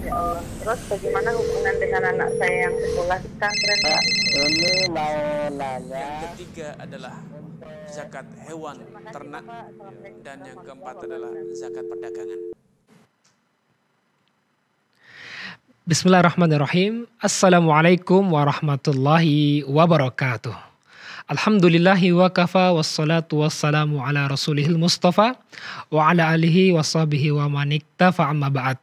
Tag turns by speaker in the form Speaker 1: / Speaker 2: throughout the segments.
Speaker 1: Ya Terus bagaimana hubungan dengan anak saya yang sekolah di pesantren Pak? Ini mau nanya. Yang
Speaker 2: ketiga adalah zakat hewan ternak dan yang keempat adalah zakat perdagangan.
Speaker 3: Bismillahirrahmanirrahim. Assalamualaikum warahmatullahi wabarakatuh. Alhamdulillahi wa kafa wassalatu wassalamu ala rasulihil mustafa wa ala alihi wa sahbihi wa manikta fa'amma ba'd.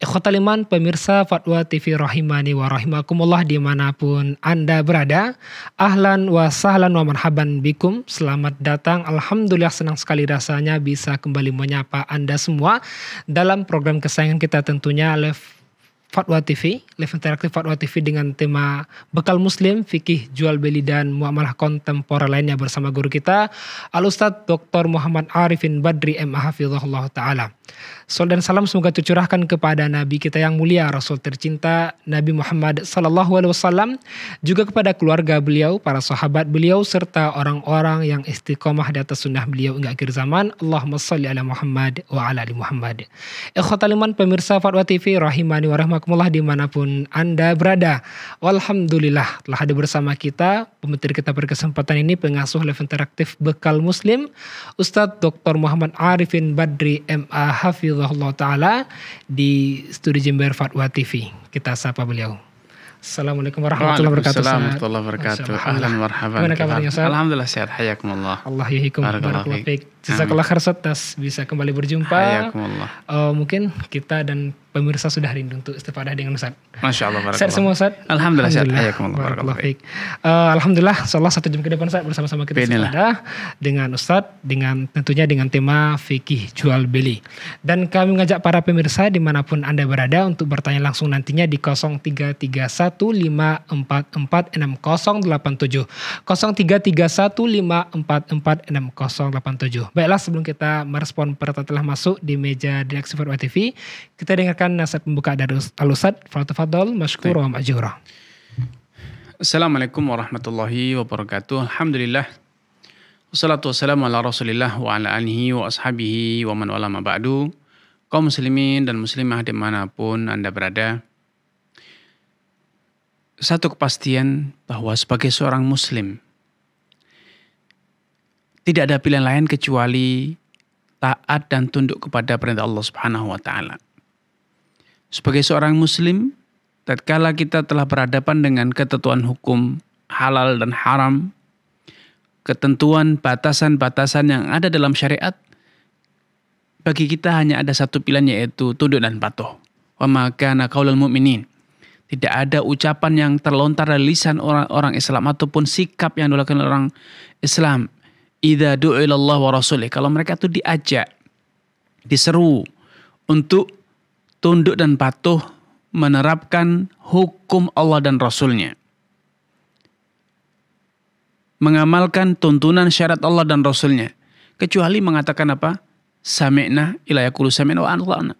Speaker 3: Ikhwatal pemirsa Fatwa TV rahimani wa rahimakumullah dimanapun Anda berada. Ahlan wa sahlan wa marhaban bikum. Selamat datang. Alhamdulillah senang sekali rasanya bisa kembali menyapa Anda semua dalam program kesayangan kita tentunya Live Fatwa TV live interaktif Fatwa TV dengan tema Bekal Muslim, Fikih, Jual Beli dan Muamalah Kontemporer lainnya bersama guru kita Al Ustaz Dr. Muhammad Arifin Badri M.A. Hafizullah Ta'ala. Sol dan salam semoga tercurahkan kepada Nabi kita yang mulia, Rasul tercinta Nabi Muhammad Sallallahu Alaihi Wasallam, juga kepada keluarga beliau, para sahabat beliau, serta orang-orang yang istiqomah di atas sunnah beliau hingga akhir zaman. Allahumma salli ala Muhammad wa ala ali Muhammad. Ikhwataliman pemirsa Fatwa TV, rahimani wa rahmakumullah dimanapun dimanapun Anda berada. Alhamdulillah telah hadir bersama kita pemetir kita berkesempatan ini pengasuh Live Interaktif Bekal Muslim Ustadz Dr. Muhammad Arifin Badri MA Hafizullah Ta'ala di Studi Jember Fatwa TV. Kita sapa beliau. Assalamualaikum warahmatullahi wabarakatuh. Assalamualaikum warahmatullahi wabarakatuh. Alhamdulillah.
Speaker 2: Alhamdulillah sehat. Hayakumullah. Allah yahikum. Barakallahu fiik. Jazakallah khair
Speaker 3: Ustaz bisa kembali berjumpa. Uh, mungkin kita dan pemirsa sudah rindu untuk istifadah dengan Ustaz.
Speaker 2: Masya Allah. Ustaz semua Ustaz. Alhamdulillah. Alhamdulillah.
Speaker 3: Eh, Alhamdulillah. Uh, Alhamdulillah. Salah satu jam ke depan Ustaz bersama-sama kita istifadah dengan Ustaz dengan tentunya dengan tema fikih jual beli. Dan kami mengajak para pemirsa dimanapun Anda berada untuk bertanya langsung nantinya di 0331544687 0331544687 Baiklah sebelum kita merespon pertanyaan telah masuk di meja Direksi Fatwa TV, kita dengarkan nasihat pembuka dari Al-Ustaz Fatafadol wa Majura.
Speaker 2: Assalamualaikum warahmatullahi wabarakatuh. Alhamdulillah. Wassalatu wassalamu ala rasulillah wa ala alihi wa ashabihi wa man walama ba'du. Kaum muslimin dan muslimah dimanapun Anda berada. Satu kepastian bahwa sebagai seorang muslim, tidak ada pilihan lain kecuali taat dan tunduk kepada perintah Allah Subhanahu wa taala. Sebagai seorang muslim, tatkala kita telah berhadapan dengan ketentuan hukum halal dan haram, ketentuan batasan-batasan yang ada dalam syariat, bagi kita hanya ada satu pilihan yaitu tunduk dan patuh. Wa maka qaulul mu'minin. Tidak ada ucapan yang terlontar dari lisan orang-orang Islam ataupun sikap yang dilakukan orang Islam idza du'ilallah wa rasulih. Kalau mereka itu diajak, diseru untuk tunduk dan patuh menerapkan hukum Allah dan Rasulnya. Mengamalkan tuntunan syarat Allah dan Rasulnya. Kecuali mengatakan apa? Sami'na ilayakulu sami'na wa anla'na.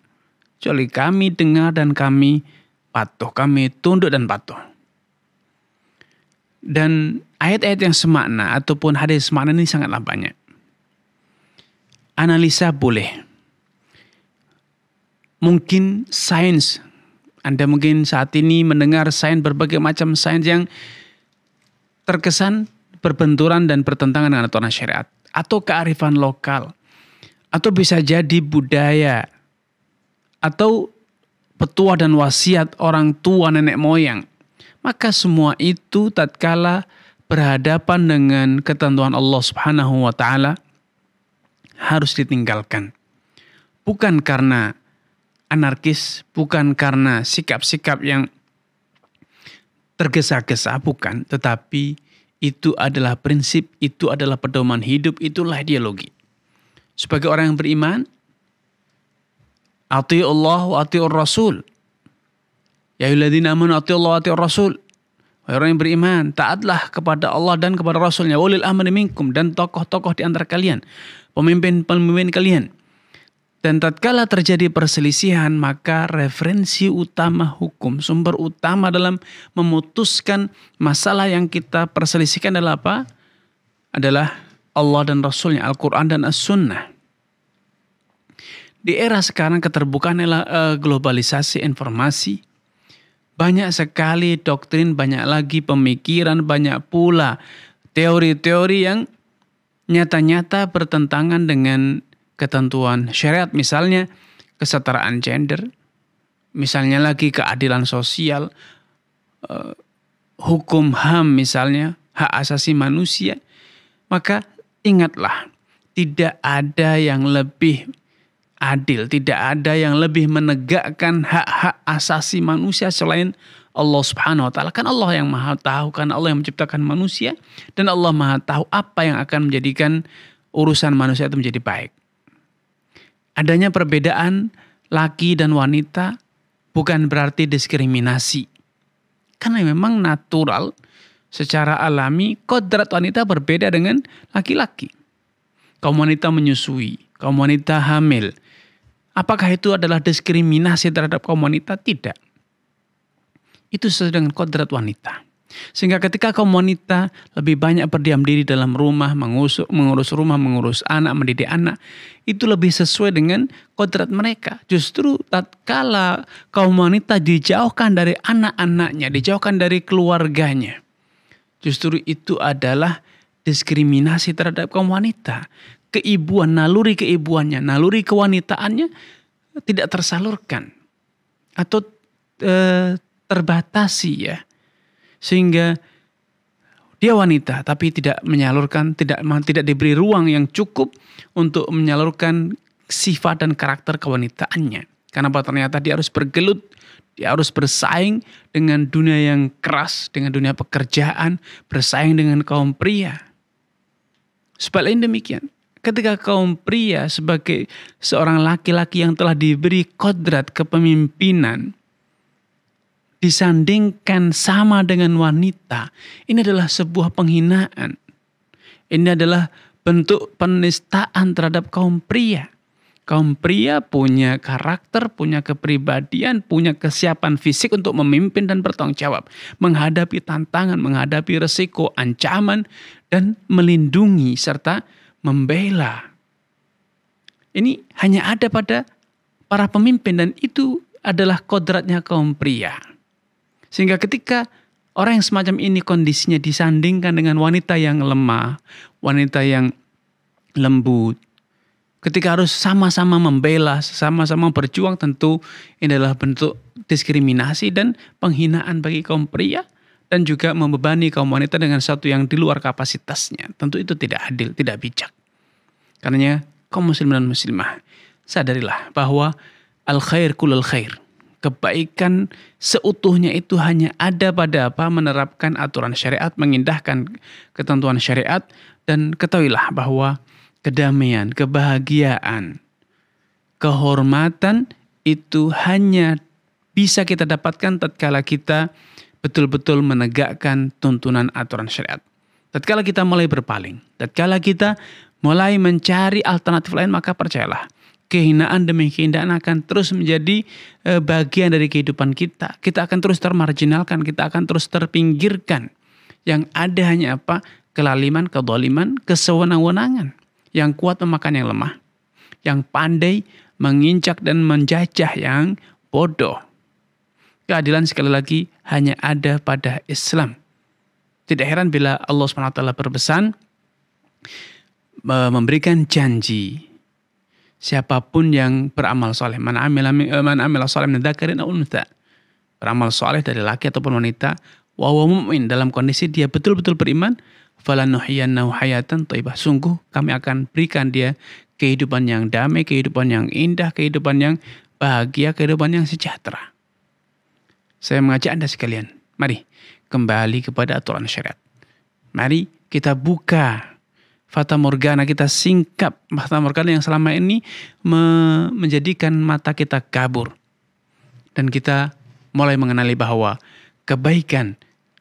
Speaker 2: Kecuali kami dengar dan kami patuh. Kami tunduk dan patuh. Dan ayat-ayat yang semakna ataupun hadis semakna ini sangatlah banyak. Analisa boleh. Mungkin sains. Anda mungkin saat ini mendengar sains berbagai macam sains yang terkesan berbenturan dan bertentangan dengan aturan syariat. Atau kearifan lokal. Atau bisa jadi budaya. Atau petua dan wasiat orang tua nenek moyang maka semua itu tatkala berhadapan dengan ketentuan Allah Subhanahu wa taala harus ditinggalkan. Bukan karena anarkis, bukan karena sikap-sikap yang tergesa-gesa, bukan, tetapi itu adalah prinsip, itu adalah pedoman hidup, itulah ideologi. Sebagai orang yang beriman, ati Allah wa ati Rasul. Ya ayyuhalladzina amanu atti'ullaha wa atti'ur rasul. orang yang beriman, taatlah kepada Allah dan kepada Rasulnya. Walil amri minkum dan tokoh-tokoh di antara kalian. Pemimpin-pemimpin kalian. Dan tatkala terjadi perselisihan, maka referensi utama hukum, sumber utama dalam memutuskan masalah yang kita perselisihkan adalah apa? Adalah Allah dan Rasulnya, Al-Quran dan As-Sunnah. Di era sekarang keterbukaan adalah eh, globalisasi informasi, banyak sekali doktrin, banyak lagi pemikiran, banyak pula teori-teori yang nyata-nyata bertentangan dengan ketentuan syariat. Misalnya kesetaraan gender, misalnya lagi keadilan sosial, eh, hukum HAM misalnya, hak asasi manusia. Maka ingatlah, tidak ada yang lebih adil. Tidak ada yang lebih menegakkan hak-hak asasi manusia selain Allah Subhanahu wa taala. Kan Allah yang Maha tahu, kan Allah yang menciptakan manusia dan Allah Maha tahu apa yang akan menjadikan urusan manusia itu menjadi baik. Adanya perbedaan laki dan wanita bukan berarti diskriminasi. Karena memang natural secara alami kodrat wanita berbeda dengan laki-laki. Kaum wanita menyusui, kaum wanita hamil, Apakah itu adalah diskriminasi terhadap kaum wanita? Tidak. Itu sesuai dengan kodrat wanita. Sehingga ketika kaum wanita lebih banyak berdiam diri dalam rumah, mengusuk, mengurus rumah, mengurus anak, mendidik anak, itu lebih sesuai dengan kodrat mereka. Justru tatkala kaum wanita dijauhkan dari anak-anaknya, dijauhkan dari keluarganya, justru itu adalah diskriminasi terhadap kaum wanita keibuan, naluri keibuannya, naluri kewanitaannya tidak tersalurkan atau e, terbatasi ya. Sehingga dia wanita tapi tidak menyalurkan tidak tidak diberi ruang yang cukup untuk menyalurkan sifat dan karakter kewanitaannya. karena apa ternyata dia harus bergelut, dia harus bersaing dengan dunia yang keras, dengan dunia pekerjaan, bersaing dengan kaum pria. sebaliknya demikian, ketika kaum pria sebagai seorang laki-laki yang telah diberi kodrat kepemimpinan disandingkan sama dengan wanita, ini adalah sebuah penghinaan. Ini adalah bentuk penistaan terhadap kaum pria. Kaum pria punya karakter, punya kepribadian, punya kesiapan fisik untuk memimpin dan bertanggung jawab, menghadapi tantangan, menghadapi resiko, ancaman, dan melindungi serta membela. Ini hanya ada pada para pemimpin dan itu adalah kodratnya kaum pria. Sehingga ketika orang yang semacam ini kondisinya disandingkan dengan wanita yang lemah, wanita yang lembut, ketika harus sama-sama membela, sama-sama berjuang tentu ini adalah bentuk diskriminasi dan penghinaan bagi kaum pria dan juga membebani kaum wanita dengan satu yang di luar kapasitasnya. Tentu itu tidak adil, tidak bijak. Karenanya kaum muslim dan muslimah, sadarilah bahwa al khair kulal khair. Kebaikan seutuhnya itu hanya ada pada apa menerapkan aturan syariat, mengindahkan ketentuan syariat, dan ketahuilah bahwa kedamaian, kebahagiaan, kehormatan itu hanya bisa kita dapatkan tatkala kita betul-betul menegakkan tuntunan aturan syariat. Tatkala kita mulai berpaling, tatkala kita mulai mencari alternatif lain, maka percayalah, kehinaan demi kehinaan akan terus menjadi eh, bagian dari kehidupan kita. Kita akan terus termarginalkan, kita akan terus terpinggirkan. Yang ada hanya apa? Kelaliman, kedoliman, kesewenang-wenangan. Yang kuat memakan yang lemah. Yang pandai menginjak dan menjajah yang bodoh. Keadilan sekali lagi hanya ada pada Islam. Tidak heran bila Allah SWT berpesan memberikan janji siapapun yang beramal soleh. Man amil, eh, man amil soleh minadakarin Beramal soleh dari laki ataupun wanita. Wa mu'min dalam kondisi dia betul-betul beriman. Falanuhiyannahu hayatan taibah. Sungguh kami akan berikan dia kehidupan yang damai, kehidupan yang indah, kehidupan yang bahagia, kehidupan yang sejahtera. Saya mengajak Anda sekalian, mari kembali kepada aturan syariat. Mari kita buka fata morgana, kita singkap fata morgana yang selama ini me menjadikan mata kita kabur. Dan kita mulai mengenali bahwa kebaikan,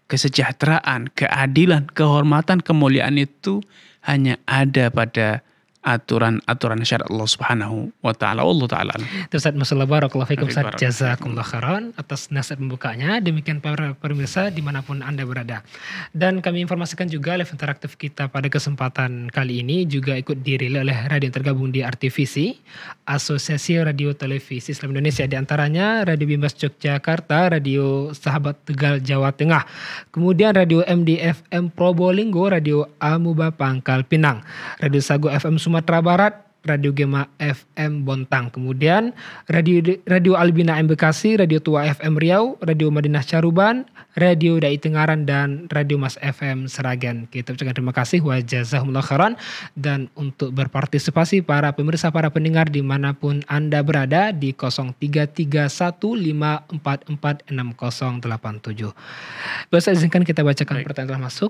Speaker 2: kesejahteraan, keadilan, kehormatan, kemuliaan itu hanya ada pada aturan-aturan syariat Allah Subhanahu wa taala. Allah taala.
Speaker 3: Terus Ustaz Masalah barakallahu fikum Ustaz jazakumullah khairan atas nasihat pembukanya. Demikian para pemirsa dimanapun Anda berada. Dan kami informasikan juga live interaktif kita pada kesempatan kali ini juga ikut dirilai oleh radio yang tergabung di RTVC, Asosiasi Radio Televisi Islam Indonesia di antaranya Radio Bimbas Yogyakarta, Radio Sahabat Tegal Jawa Tengah. Kemudian Radio MDFM Probolinggo, Radio Amuba Pangkal Pinang, Radio Sago FM Sumatera Barat Radio Gema FM Bontang. Kemudian Radio Radio Albina M Bekasi, Radio Tua FM Riau, Radio Madinah Caruban, Radio Dai Tengaran dan Radio Mas FM Seragen. Kita ucapkan terima kasih wa jazakumullah khairan dan untuk berpartisipasi para pemirsa para pendengar dimanapun Anda berada di 0331544687. Bisa izinkan kita bacakan Baik. pertanyaan telah masuk.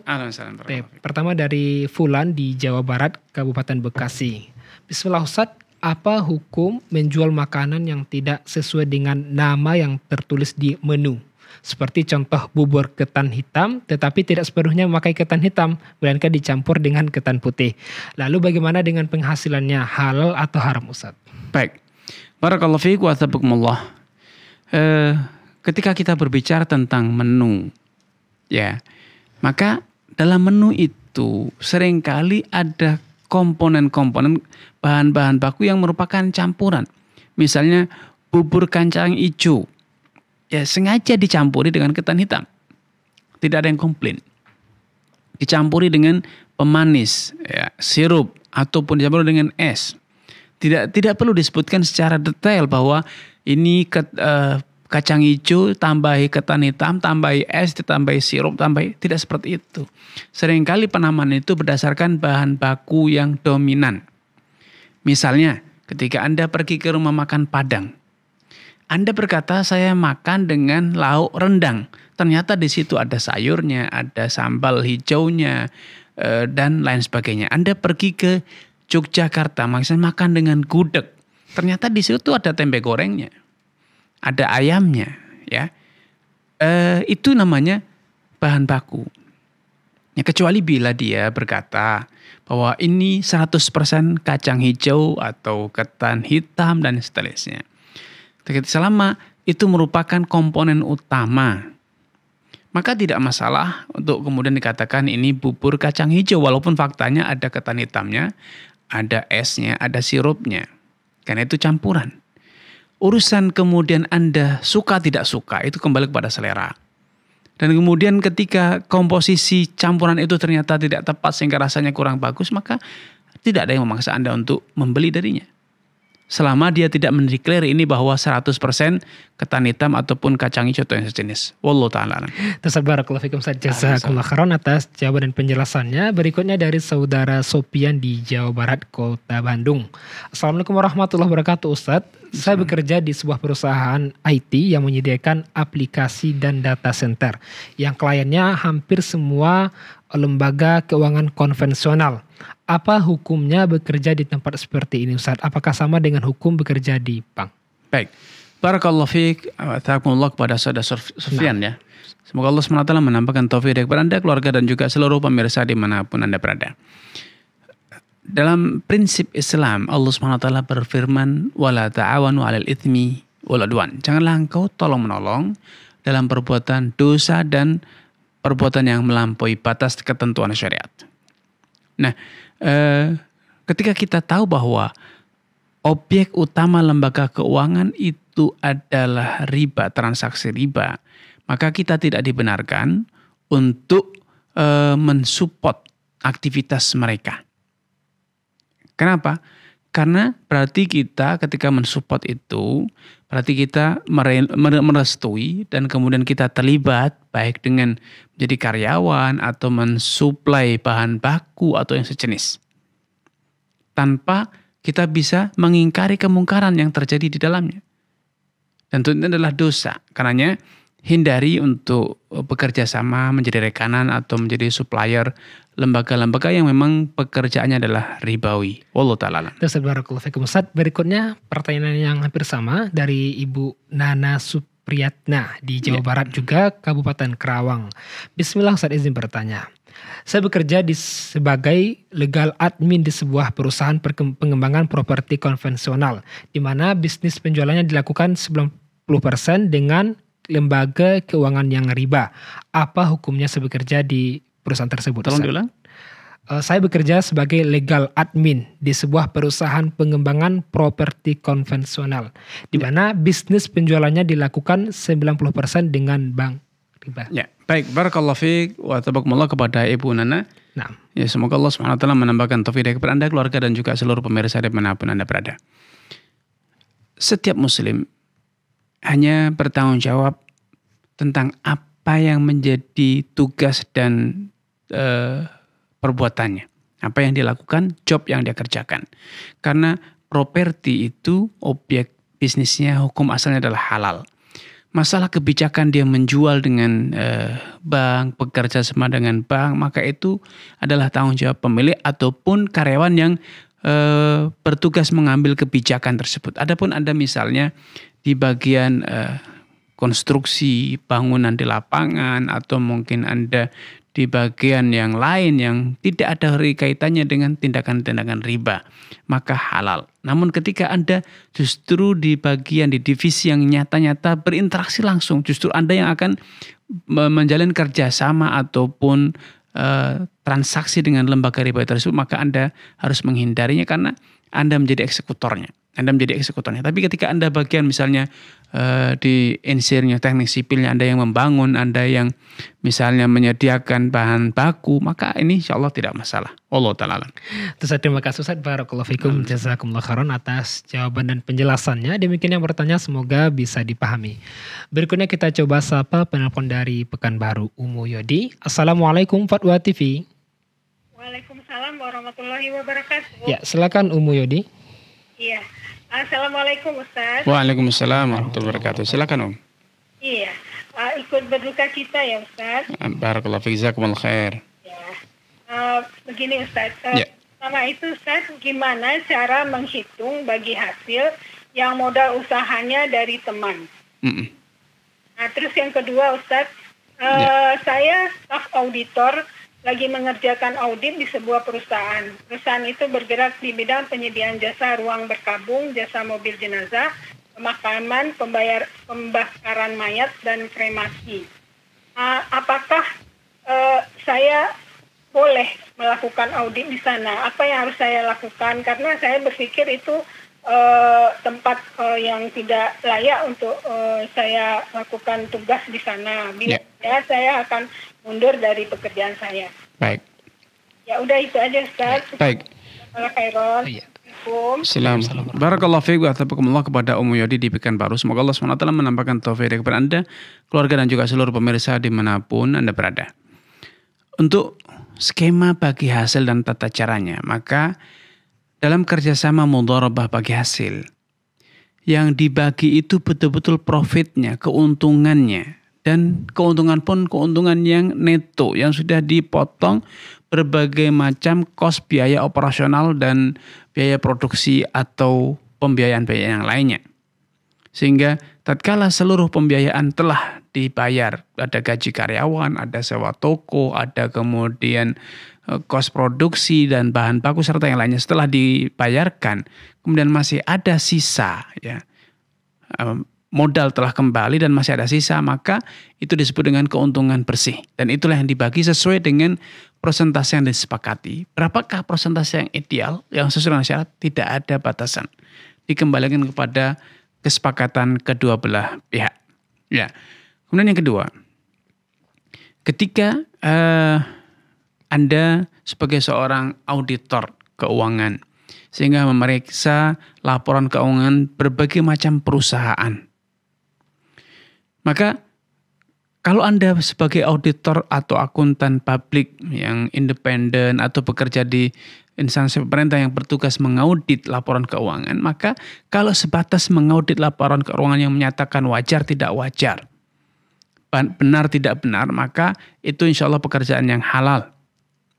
Speaker 3: pertama dari Fulan di Jawa Barat, Kabupaten Bekasi. Bismillah Ustaz, apa hukum menjual makanan yang tidak sesuai dengan nama yang tertulis di menu? Seperti contoh bubur ketan hitam, tetapi tidak sepenuhnya memakai ketan hitam, melainkan dicampur dengan ketan putih. Lalu bagaimana dengan penghasilannya, halal atau haram Ustaz?
Speaker 2: Baik, Barakallahu fiikum wa Eh, ketika kita berbicara tentang menu, ya, maka dalam menu itu seringkali ada komponen-komponen bahan-bahan baku yang merupakan campuran. Misalnya bubur kancang hijau. Ya sengaja dicampuri dengan ketan hitam. Tidak ada yang komplain. Dicampuri dengan pemanis, ya, sirup ataupun dicampuri dengan es. Tidak tidak perlu disebutkan secara detail bahwa ini ke, uh, kacang hijau, tambahi ketan hitam, tambahi es, ditambahi sirup, tambahi tidak seperti itu. Seringkali penamaan itu berdasarkan bahan baku yang dominan. Misalnya, ketika Anda pergi ke rumah makan Padang, Anda berkata saya makan dengan lauk rendang. Ternyata di situ ada sayurnya, ada sambal hijaunya eh, dan lain sebagainya. Anda pergi ke Yogyakarta, maksudnya makan dengan gudeg. Ternyata di situ ada tempe gorengnya ada ayamnya, ya. E, itu namanya bahan baku. Ya, kecuali bila dia berkata bahwa ini 100% kacang hijau atau ketan hitam dan seterusnya. Selama itu merupakan komponen utama, maka tidak masalah untuk kemudian dikatakan ini bubur kacang hijau walaupun faktanya ada ketan hitamnya, ada esnya, ada sirupnya. Karena itu campuran urusan kemudian Anda suka tidak suka itu kembali kepada selera. Dan kemudian ketika komposisi campuran itu ternyata tidak tepat sehingga rasanya kurang bagus, maka tidak ada yang memaksa Anda untuk membeli darinya selama dia tidak mendeklar ini bahwa 100% ketan hitam ataupun kacang hijau atau yang sejenis. Wallahu taala.
Speaker 3: Tersebar, fikum saja. Jazakumullah khairan atas jawaban dan penjelasannya. Berikutnya dari saudara Sopian di Jawa Barat, Kota Bandung. Assalamualaikum warahmatullahi wabarakatuh Ustaz. Saya bekerja di sebuah perusahaan IT yang menyediakan aplikasi dan data center yang kliennya hampir semua lembaga keuangan konvensional apa hukumnya bekerja di tempat seperti ini Ustaz? Apakah sama dengan hukum bekerja di
Speaker 2: bank? Baik. Barakallahu fiik, ta'akumullah kepada saudara Sufyan nah. ya. Semoga Allah SWT menampakkan taufik kepada Anda, keluarga dan juga seluruh pemirsa dimanapun Anda berada. Dalam prinsip Islam, Allah SWT berfirman, ta'awanu alil ithmi wal waladuan. Janganlah engkau tolong menolong dalam perbuatan dosa dan perbuatan yang melampaui batas ketentuan syariat. Nah, eh, ketika kita tahu bahwa objek utama lembaga keuangan itu adalah riba, transaksi riba, maka kita tidak dibenarkan untuk eh, mensupport aktivitas mereka. Kenapa? Karena berarti kita ketika mensupport itu Berarti kita merestui dan kemudian kita terlibat baik dengan menjadi karyawan atau mensuplai bahan baku atau yang sejenis. Tanpa kita bisa mengingkari kemungkaran yang terjadi di dalamnya. Dan itu adalah dosa. Karenanya hindari untuk eh, bekerja sama menjadi rekanan atau menjadi supplier lembaga-lembaga yang memang pekerjaannya adalah ribawi. Wallahu taala.
Speaker 3: Terus Berikutnya pertanyaan yang hampir sama dari Ibu Nana Supriyatna di Jawa yeah. Barat juga Kabupaten Kerawang. Bismillah saat izin bertanya. Saya bekerja di sebagai legal admin di sebuah perusahaan pengembangan properti konvensional di mana bisnis penjualannya dilakukan sebelum 90% dengan lembaga keuangan yang riba. Apa hukumnya saya bekerja di perusahaan tersebut? Tolong diulang. Eh, saya bekerja sebagai legal admin di sebuah perusahaan pengembangan properti konvensional, di ya. mana bisnis penjualannya dilakukan 90% dengan bank
Speaker 2: riba. Ya, baik. Barakallahu fiik wa tabakumullah kepada Ibu Nana. Nah. Ya, semoga Allah Subhanahu wa taala menambahkan taufik kepada Anda, keluarga dan juga seluruh pemirsa di manapun Anda berada. Setiap muslim hanya bertanggung jawab tentang apa yang menjadi tugas dan e, perbuatannya, apa yang dilakukan, job yang dia kerjakan. Karena properti itu objek bisnisnya hukum asalnya adalah halal. Masalah kebijakan dia menjual dengan e, bank, bekerja sama dengan bank, maka itu adalah tanggung jawab pemilik ataupun karyawan yang e, bertugas mengambil kebijakan tersebut. Adapun Anda misalnya di bagian uh, konstruksi bangunan di lapangan atau mungkin Anda di bagian yang lain yang tidak ada kaitannya dengan tindakan-tindakan riba, maka halal. Namun ketika Anda justru di bagian di divisi yang nyata-nyata berinteraksi langsung, justru Anda yang akan menjalin kerjasama ataupun e, transaksi dengan lembaga riba tersebut, maka Anda harus menghindarinya karena Anda menjadi eksekutornya. Anda menjadi eksekutornya. Tapi ketika Anda bagian misalnya uh, di insirnya teknik sipilnya, Anda yang membangun, Anda yang misalnya menyediakan bahan baku, maka ini insya Allah tidak masalah. Allah Ta'ala. terima kasih Ustaz Barakallahu
Speaker 3: Fikum nah. Jazakumullah Khairan atas jawaban dan penjelasannya. Demikian yang bertanya semoga bisa dipahami. Berikutnya kita coba sapa penelpon dari Pekanbaru Umu Yodi. Assalamualaikum Fatwa TV.
Speaker 1: Waalaikumsalam warahmatullahi wabarakatuh. Ya,
Speaker 3: silakan
Speaker 2: Umu Yodi.
Speaker 1: Iya. Assalamualaikum Ustaz.
Speaker 2: Waalaikumsalam warahmatullahi wabarakatuh. Silakan Om.
Speaker 1: Iya. Uh, ikut berduka cita ya Ustaz.
Speaker 2: Ah, barakallahu fiik jazakumullah khair. Ya.
Speaker 1: Uh, begini Ustaz. Uh, ya. Pertama itu Ustaz, gimana cara menghitung bagi hasil yang modal usahanya dari teman? Mm -mm. Nah, terus yang kedua Ustaz, uh, ya. saya staf auditor lagi mengerjakan audit di sebuah perusahaan. Perusahaan itu bergerak di bidang penyediaan jasa ruang berkabung, jasa mobil jenazah, pemakaman, pembayar, pembakaran mayat, dan kremasi. Uh, apakah uh, saya boleh melakukan audit di sana? Apa yang harus saya lakukan? Karena saya berpikir itu uh, tempat uh, yang tidak layak untuk uh, saya lakukan tugas di sana. Bila yeah. ya saya akan mundur dari pekerjaan saya. Baik. Ya udah itu aja Ustaz.
Speaker 2: Baik. Iya. Assalamualaikum. Barakallahu fiik wa kepada Umu Yodi di pekan baru. Semoga Allah SWT menampakkan taufik kepada Anda, keluarga dan juga seluruh pemirsa dimanapun Anda berada. Untuk skema bagi hasil dan tata caranya, maka dalam kerjasama mudharabah bagi hasil. Yang dibagi itu betul-betul profitnya, keuntungannya. Dan keuntungan pun keuntungan yang neto, yang sudah dipotong berbagai macam kos biaya operasional dan biaya produksi atau pembiayaan biaya yang lainnya. Sehingga tatkala seluruh pembiayaan telah dibayar, ada gaji karyawan, ada sewa toko, ada kemudian Eh, kos produksi dan bahan baku serta yang lainnya setelah dibayarkan kemudian masih ada sisa ya modal telah kembali dan masih ada sisa maka itu disebut dengan keuntungan bersih dan itulah yang dibagi sesuai dengan persentase yang disepakati berapakah persentase yang ideal yang sesuai dengan syarat tidak ada batasan dikembalikan kepada kesepakatan kedua belah pihak ya kemudian yang kedua ketika eh, anda sebagai seorang auditor keuangan sehingga memeriksa laporan keuangan berbagai macam perusahaan. Maka kalau Anda sebagai auditor atau akuntan publik yang independen atau bekerja di instansi pemerintah yang bertugas mengaudit laporan keuangan, maka kalau sebatas mengaudit laporan keuangan yang menyatakan wajar tidak wajar, benar tidak benar, maka itu insya Allah pekerjaan yang halal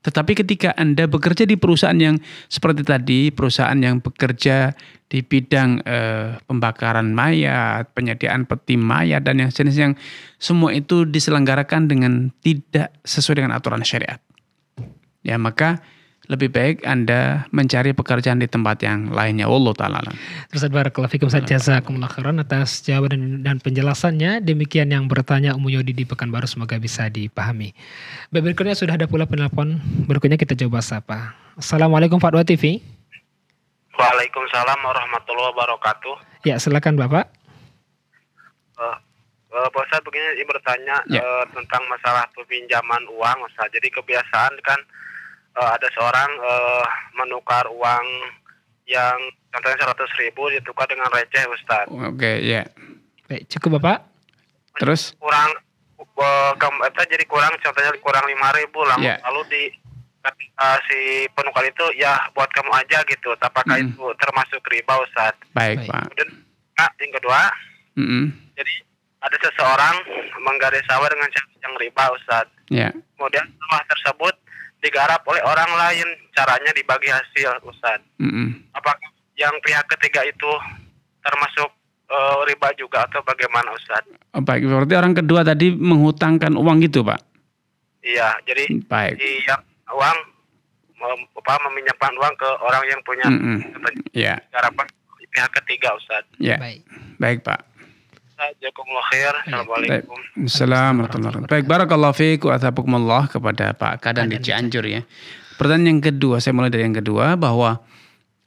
Speaker 2: tetapi ketika Anda bekerja di perusahaan yang seperti tadi, perusahaan yang bekerja di bidang eh, pembakaran mayat, penyediaan peti mayat dan yang jenis yang semua itu diselenggarakan dengan tidak sesuai dengan aturan syariat. Ya, maka lebih baik Anda mencari pekerjaan di tempat yang lainnya. Allah ta'ala.
Speaker 3: Terus barakallahu fikum jazakumullah atas jawaban dan penjelasannya. Demikian yang bertanya Umu Yodi di Pekanbaru semoga bisa dipahami. Berikutnya sudah ada pula penelpon. Berikutnya kita coba sapa. Assalamualaikum Fatwa TV. Waalaikumsalam warahmatullahi wabarakatuh. Ya silakan Bapak.
Speaker 2: Uh, Uh, Pak Ustadz begini bertanya yeah. Ya. uh, tentang masalah peminjaman uang Ustaz. Jadi kebiasaan kan uh, ada seorang uh, menukar uang
Speaker 3: yang contohnya seratus ribu ditukar dengan receh Ustaz.
Speaker 2: Oke okay, ya. Yeah. Baik
Speaker 3: cukup bapak. Terus?
Speaker 2: Kurang uh, jadi kurang contohnya kurang lima ribu lalu, yeah. Iya. lalu di uh, si penukar itu ya buat kamu aja gitu. Apakah mm. itu termasuk riba Ustaz? Baik, Pak. Kemudian nah, yang kedua, mm -hmm. jadi ada seseorang menggaris sawah dengan cara yang riba Ustaz. Yeah. Kemudian rumah tersebut digarap oleh orang lain caranya dibagi hasil Ustaz. Mm -hmm. Apakah yang pihak ketiga itu termasuk uh, riba juga atau bagaimana Ustaz? Oh, baik, berarti orang kedua tadi menghutangkan uang gitu Pak? Iya, jadi Baik. yang uang apa meminjamkan uang ke orang yang punya mm -hmm. harapan yeah. pihak ketiga Ustaz. Yeah. Baik. Baik Pak. Assalamualaikum, Assalamualaikum. Assalamualaikum. Baik, barakallahu fiik wa athabakumullah kepada Pak Kadan di Cianjur ya. Pertanyaan yang kedua, saya mulai dari yang kedua bahwa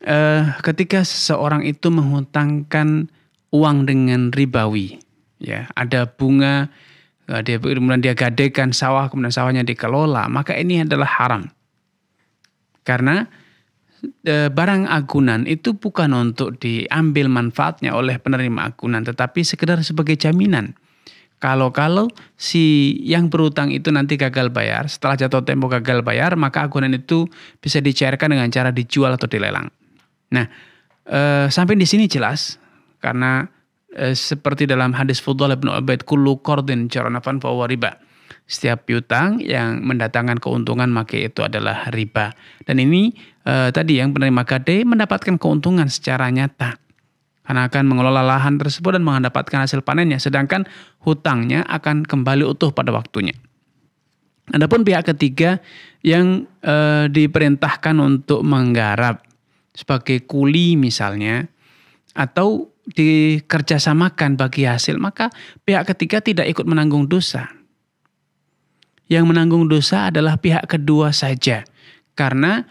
Speaker 2: eh, ketika seseorang itu menghutangkan uang dengan ribawi, ya ada bunga, eh, dia kemudian dia gadekan sawah, kemudian sawahnya dikelola, maka ini adalah haram. Karena Eh, barang agunan itu bukan untuk diambil manfaatnya oleh penerima agunan tetapi sekedar sebagai jaminan. Kalau-kalau si yang berutang itu nanti gagal bayar, setelah jatuh tempo gagal bayar, maka agunan itu bisa dicairkan dengan cara dijual atau dilelang. Nah, e, sampai di sini jelas karena e, seperti dalam hadis Fudhal bin Ubaid kullu qardin jaranafan fa riba. Setiap piutang yang mendatangkan keuntungan maka itu adalah riba. Dan ini eh, tadi yang penerima KD mendapatkan keuntungan secara nyata. Karena akan mengelola lahan tersebut dan mendapatkan hasil panennya. Sedangkan hutangnya akan kembali utuh pada waktunya. Adapun pihak ketiga yang eh, diperintahkan untuk menggarap sebagai kuli misalnya atau dikerjasamakan bagi hasil maka pihak ketiga tidak ikut menanggung dosa yang menanggung dosa adalah pihak kedua saja. Karena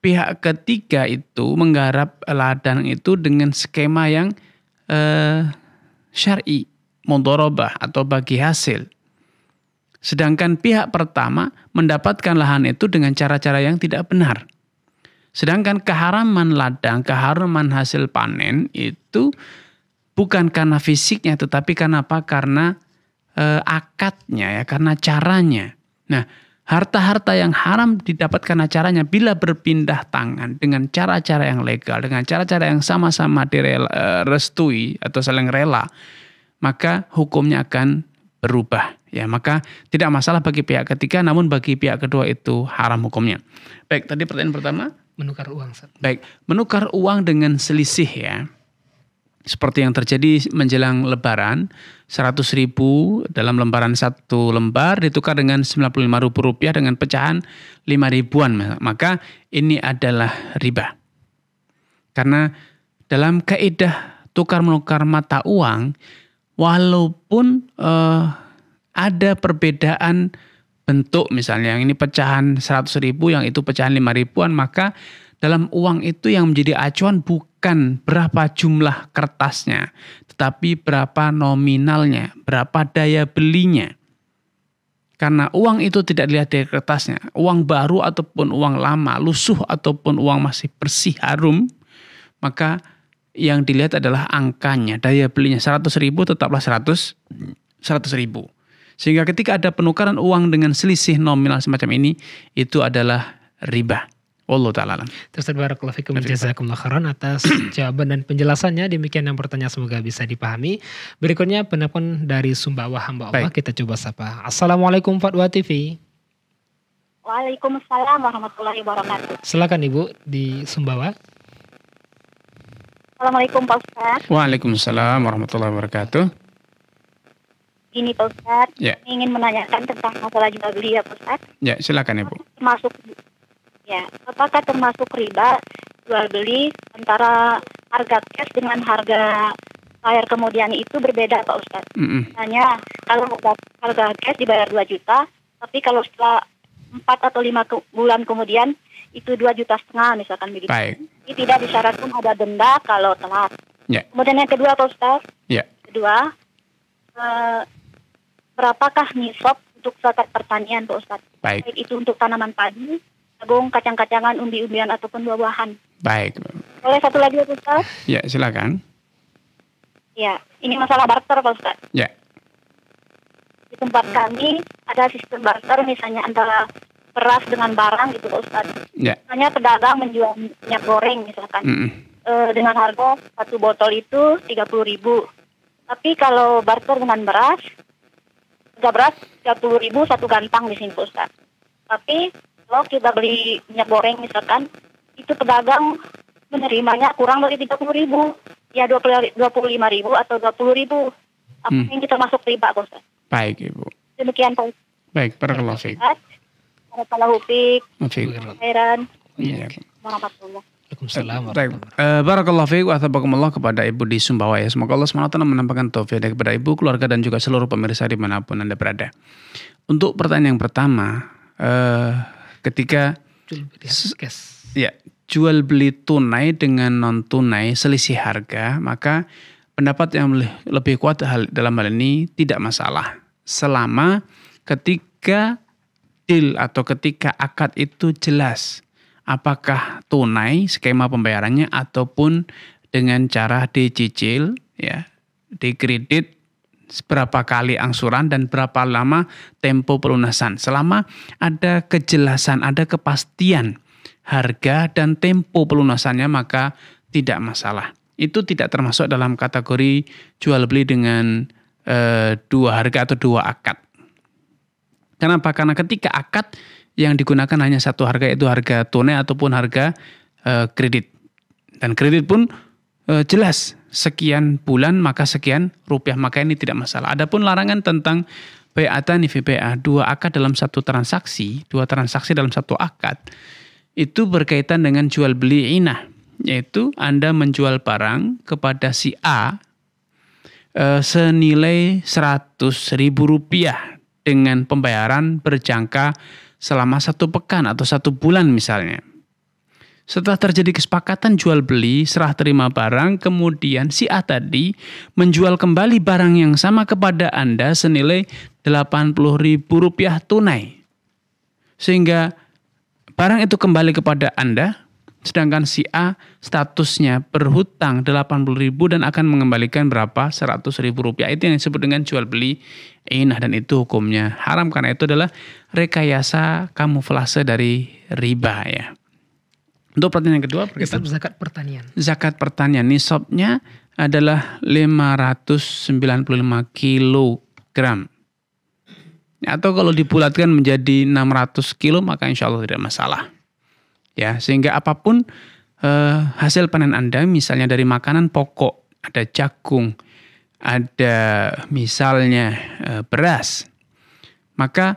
Speaker 2: pihak ketiga itu menggarap ladang itu dengan skema yang eh, syar'i, montorobah atau bagi hasil. Sedangkan pihak pertama mendapatkan lahan itu dengan cara-cara yang tidak benar. Sedangkan keharaman ladang, keharaman hasil panen itu bukan karena fisiknya tetapi karena apa? Karena e, akadnya ya, karena caranya. Nah, harta-harta yang haram didapatkan acaranya bila berpindah tangan dengan cara-cara yang legal, dengan cara-cara yang sama-sama direstui eh, atau saling rela, maka hukumnya akan berubah. Ya, maka tidak masalah bagi pihak ketiga, namun bagi pihak kedua itu haram hukumnya. Baik, tadi pertanyaan pertama. Menukar uang. Baik, menukar uang dengan selisih ya seperti yang terjadi menjelang lebaran 100 ribu dalam lembaran satu lembar ditukar dengan 95 ribu rupiah dengan pecahan 5 ribuan maka ini adalah riba karena dalam kaidah tukar menukar mata uang walaupun eh, ada perbedaan bentuk misalnya yang ini pecahan 100 ribu yang itu pecahan 5 ribuan maka dalam uang itu yang menjadi acuan bukan berapa jumlah kertasnya, tetapi berapa nominalnya, berapa daya belinya. Karena uang itu tidak dilihat dari kertasnya, uang baru ataupun uang lama, lusuh ataupun uang masih bersih harum, maka yang dilihat adalah angkanya, daya belinya. 100 ribu tetaplah 100, 100 ribu. Sehingga ketika ada penukaran uang dengan selisih nominal semacam ini, itu adalah riba. Wallahu ta'ala alam.
Speaker 3: Terus barakallahu fikum jazakumullah khairan atas jawaban dan penjelasannya. Demikian yang bertanya semoga bisa dipahami. Berikutnya penelpon dari Sumbawa hamba Allah Baik. kita coba sapa. Assalamualaikum Fatwa TV.
Speaker 1: Waalaikumsalam warahmatullahi wabarakatuh.
Speaker 3: Silakan Ibu di Sumbawa.
Speaker 1: Assalamualaikum Pak Ustaz.
Speaker 2: Waalaikumsalam warahmatullahi wabarakatuh.
Speaker 1: Ini Pak Ustaz, ya. ingin menanyakan tentang masalah jual beli ya Pak Ustaz.
Speaker 2: Ya, silakan Ibu.
Speaker 1: Masuk. Ya, apakah termasuk riba jual beli antara harga cash dengan harga bayar kemudian itu berbeda Pak Ustadz. Mm -hmm. kalau harga cash dibayar 2 juta, tapi kalau setelah 4 atau 5 ke bulan kemudian itu 2 juta setengah misalkan begitu. Baik. Ini tidak disyaratkan ada denda kalau telat. Yeah. Kemudian yang kedua Pak Ustadz, yeah. kedua, eh, berapakah nisab untuk zakat pertanian Pak Ustadz? Baik. Baik itu untuk tanaman padi jagung, kacang-kacangan, umbi-umbian ataupun buah-buahan. Baik. Boleh satu lagi ya, Ustaz?
Speaker 2: Ya, silakan.
Speaker 1: Ya, ini masalah barter Pak Ustaz. Ya. Di tempat kami ada sistem barter misalnya antara beras dengan barang gitu Pak Ustaz. Ya. Misalnya pedagang menjual minyak goreng misalkan. Mm -mm. E, dengan harga satu botol itu 30 ribu. Tapi kalau barter dengan beras, harga beras 30 ribu satu gantang di sini Pak Ustaz. Tapi kalau kita beli minyak goreng misalkan, itu pedagang menerimanya kurang dari tiga puluh ribu, ya dua puluh lima ribu atau dua puluh ribu. Apa hmm. yang kita masuk riba, Pak Baik, Ibu. Demikian, Pak
Speaker 2: Baik, para kelasik
Speaker 1: Para kalahupik. Heran. Iya. Warahmatullahi
Speaker 2: Baik. Eh, barakallah fiik wa kepada Ibu di Sumbawa ya. Semoga Allah SWT menampakkan taufiyah kepada Ibu, keluarga dan juga seluruh pemirsa dimanapun Anda berada. Untuk pertanyaan yang pertama, eh ketika jual beli Ya, jual beli tunai dengan non tunai selisih harga, maka pendapat yang lebih kuat dalam hal ini tidak masalah selama ketika deal atau ketika akad itu jelas apakah tunai skema pembayarannya ataupun dengan cara dicicil ya dikredit berapa kali angsuran dan berapa lama tempo pelunasan. Selama ada kejelasan, ada kepastian harga dan tempo pelunasannya maka tidak masalah. Itu tidak termasuk dalam kategori jual beli dengan e, dua harga atau dua akad. Kenapa? Karena ketika akad yang digunakan hanya satu harga itu harga tunai ataupun harga e, kredit. Dan kredit pun e, jelas sekian bulan maka sekian rupiah maka ini tidak masalah. Adapun larangan tentang bai'atani fi vpa dua akad dalam satu transaksi, dua transaksi dalam satu akad itu berkaitan dengan jual beli inah, yaitu Anda menjual barang kepada si A e, senilai seratus ribu rupiah dengan pembayaran berjangka selama satu pekan atau satu bulan misalnya. Setelah terjadi kesepakatan jual beli, serah terima barang, kemudian si A tadi menjual kembali barang yang sama kepada Anda senilai Rp80.000 tunai. Sehingga barang itu kembali kepada Anda, sedangkan si A statusnya berhutang 80.000 dan akan mengembalikan berapa? Rp100.000. Itu yang disebut dengan jual beli inah dan itu hukumnya haram karena itu adalah rekayasa kamuflase dari riba ya. Untuk pertanyaan yang kedua, nisab zakat pertanian. Zakat pertanian nisabnya adalah 595 kilogram. Atau kalau dipulatkan menjadi 600 kilo maka insya Allah tidak masalah. Ya, sehingga apapun eh, hasil panen Anda misalnya dari makanan pokok, ada jagung, ada misalnya eh, beras, maka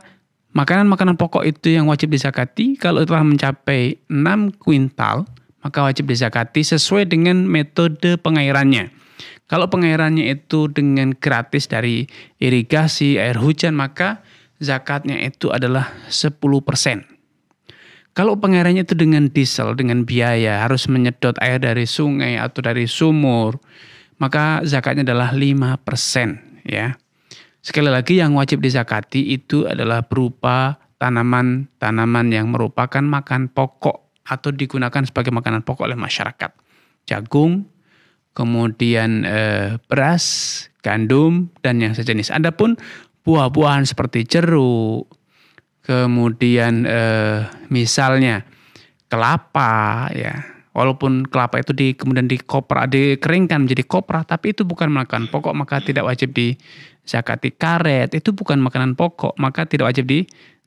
Speaker 2: Makanan-makanan pokok itu yang wajib disakati. kalau telah mencapai 6 kuintal, maka wajib disakati sesuai dengan metode pengairannya. Kalau pengairannya itu dengan gratis dari irigasi, air hujan, maka zakatnya itu adalah 10%. Kalau pengairannya itu dengan diesel, dengan biaya, harus menyedot air dari sungai atau dari sumur, maka zakatnya adalah 5%. Ya. Sekali lagi yang wajib dizakati itu adalah berupa tanaman-tanaman yang merupakan makan pokok atau digunakan sebagai makanan pokok oleh masyarakat. Jagung, kemudian eh, beras, gandum, dan yang sejenis. Adapun buah-buahan seperti jeruk, kemudian eh, misalnya kelapa ya, walaupun kelapa itu di kemudian dikopra dikeringkan menjadi kopra tapi itu bukan makan pokok maka tidak wajib di zakati. Karet itu bukan makanan pokok, maka tidak wajib di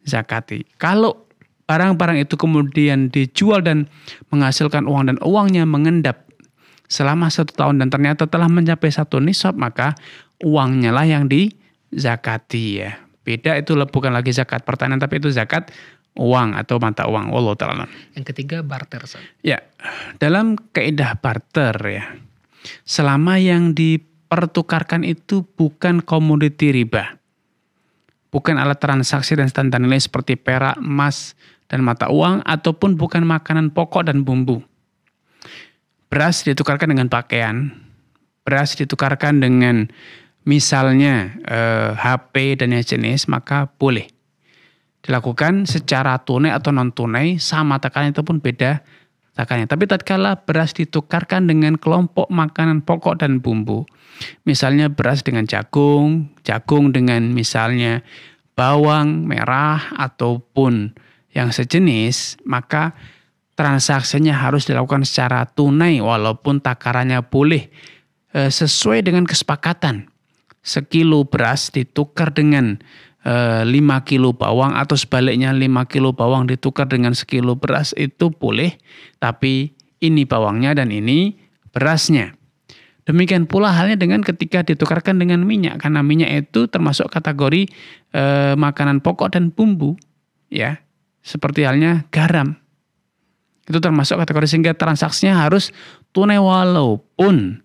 Speaker 2: zakati Kalau barang-barang itu kemudian dijual dan menghasilkan uang dan uangnya mengendap selama satu tahun dan ternyata telah mencapai satu nisab, maka uangnya lah yang di zakati ya. Beda itu bukan lagi zakat pertanian, tapi itu zakat uang atau mata uang. Allah ta'ala.
Speaker 3: Yang ketiga barter. Sir.
Speaker 2: Ya, dalam kaidah barter ya, selama yang di pertukarkan itu bukan komoditi riba. Bukan alat transaksi dan standar nilai seperti perak, emas, dan mata uang, ataupun bukan makanan pokok dan bumbu. Beras ditukarkan dengan pakaian, beras ditukarkan dengan misalnya eh, HP dan yang jenis, maka boleh dilakukan secara tunai atau non tunai sama tekanan itu pun beda zakatnya. Tapi tatkala beras ditukarkan dengan kelompok makanan pokok dan bumbu, misalnya beras dengan jagung, jagung dengan misalnya bawang merah ataupun yang sejenis, maka transaksinya harus dilakukan secara tunai walaupun takarannya boleh eh, sesuai dengan kesepakatan. Sekilo beras ditukar dengan 5 eh, kilo bawang atau sebaliknya 5 kilo bawang ditukar dengan sekilo beras itu boleh, tapi ini bawangnya dan ini berasnya. Demikian pula halnya dengan ketika ditukarkan dengan minyak karena minyak itu termasuk kategori e, makanan pokok dan bumbu ya. Seperti halnya garam. Itu termasuk kategori sehingga transaksinya harus tunai walaupun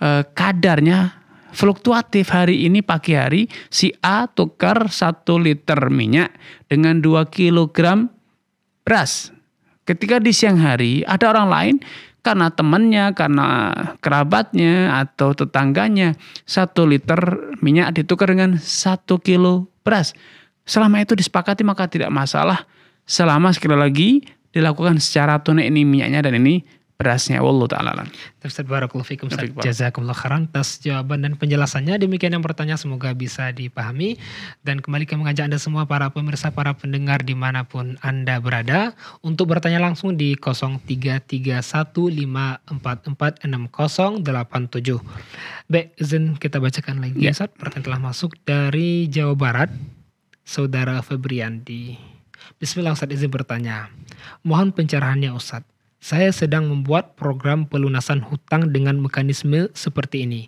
Speaker 2: e, kadarnya fluktuatif hari ini pagi hari si A tukar 1 liter minyak dengan 2 kg beras. Ketika di siang hari ada orang lain karena temannya, karena kerabatnya atau tetangganya 1 liter minyak ditukar dengan 1 kilo beras. Selama itu disepakati maka tidak masalah selama sekali lagi dilakukan secara tunai ini minyaknya dan ini berasnya Allah taala alam.
Speaker 3: Ustaz Jazakumullah khairan atas jawaban dan penjelasannya. Demikian yang bertanya semoga bisa dipahami dan kembali kami mengajak Anda semua para pemirsa, para pendengar dimanapun Anda berada untuk bertanya langsung di 0331544687. Baik, izin kita bacakan lagi ya. Ustaz. Pertanyaan telah masuk dari Jawa Barat. Saudara Febriandi. Bismillah Ustaz izin bertanya. Mohon pencerahannya Ustadz saya sedang membuat program pelunasan hutang dengan mekanisme seperti ini.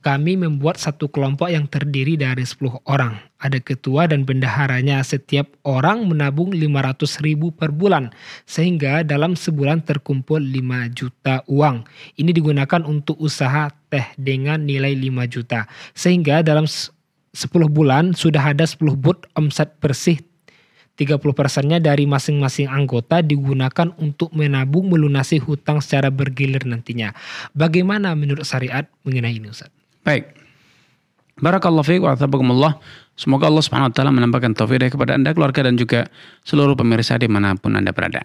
Speaker 3: Kami membuat satu kelompok yang terdiri dari 10 orang. Ada ketua dan bendaharanya. Setiap orang menabung 500 ribu per bulan. Sehingga dalam sebulan terkumpul 5 juta uang. Ini digunakan untuk usaha teh dengan nilai 5 juta. Sehingga dalam 10 bulan sudah ada 10 bot omset bersih 30 persennya dari masing-masing anggota digunakan untuk menabung melunasi hutang secara bergilir nantinya. Bagaimana menurut syariat mengenai ini Ustaz?
Speaker 2: Baik. Barakallahu fiik wa Semoga Allah Subhanahu wa taala menambahkan taufik kepada Anda, keluarga dan juga seluruh pemirsa dimanapun Anda berada.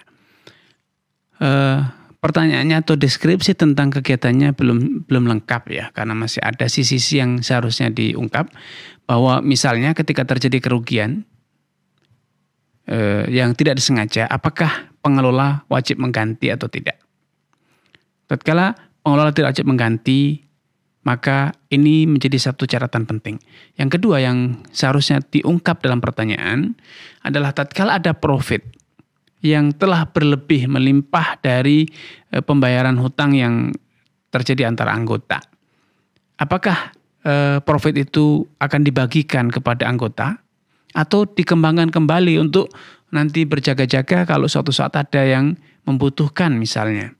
Speaker 2: Uh, pertanyaannya atau deskripsi tentang kegiatannya belum belum lengkap ya karena masih ada sisi-sisi yang seharusnya diungkap bahwa misalnya ketika terjadi kerugian eh, yang tidak disengaja, apakah pengelola wajib mengganti atau tidak? Tatkala pengelola tidak wajib mengganti, maka ini menjadi satu catatan penting. Yang kedua yang seharusnya diungkap dalam pertanyaan adalah tatkala ada profit yang telah berlebih melimpah dari eh, pembayaran hutang yang terjadi antara anggota. Apakah eh, profit itu akan dibagikan kepada anggota atau dikembangkan kembali untuk nanti berjaga-jaga kalau suatu saat ada yang membutuhkan misalnya.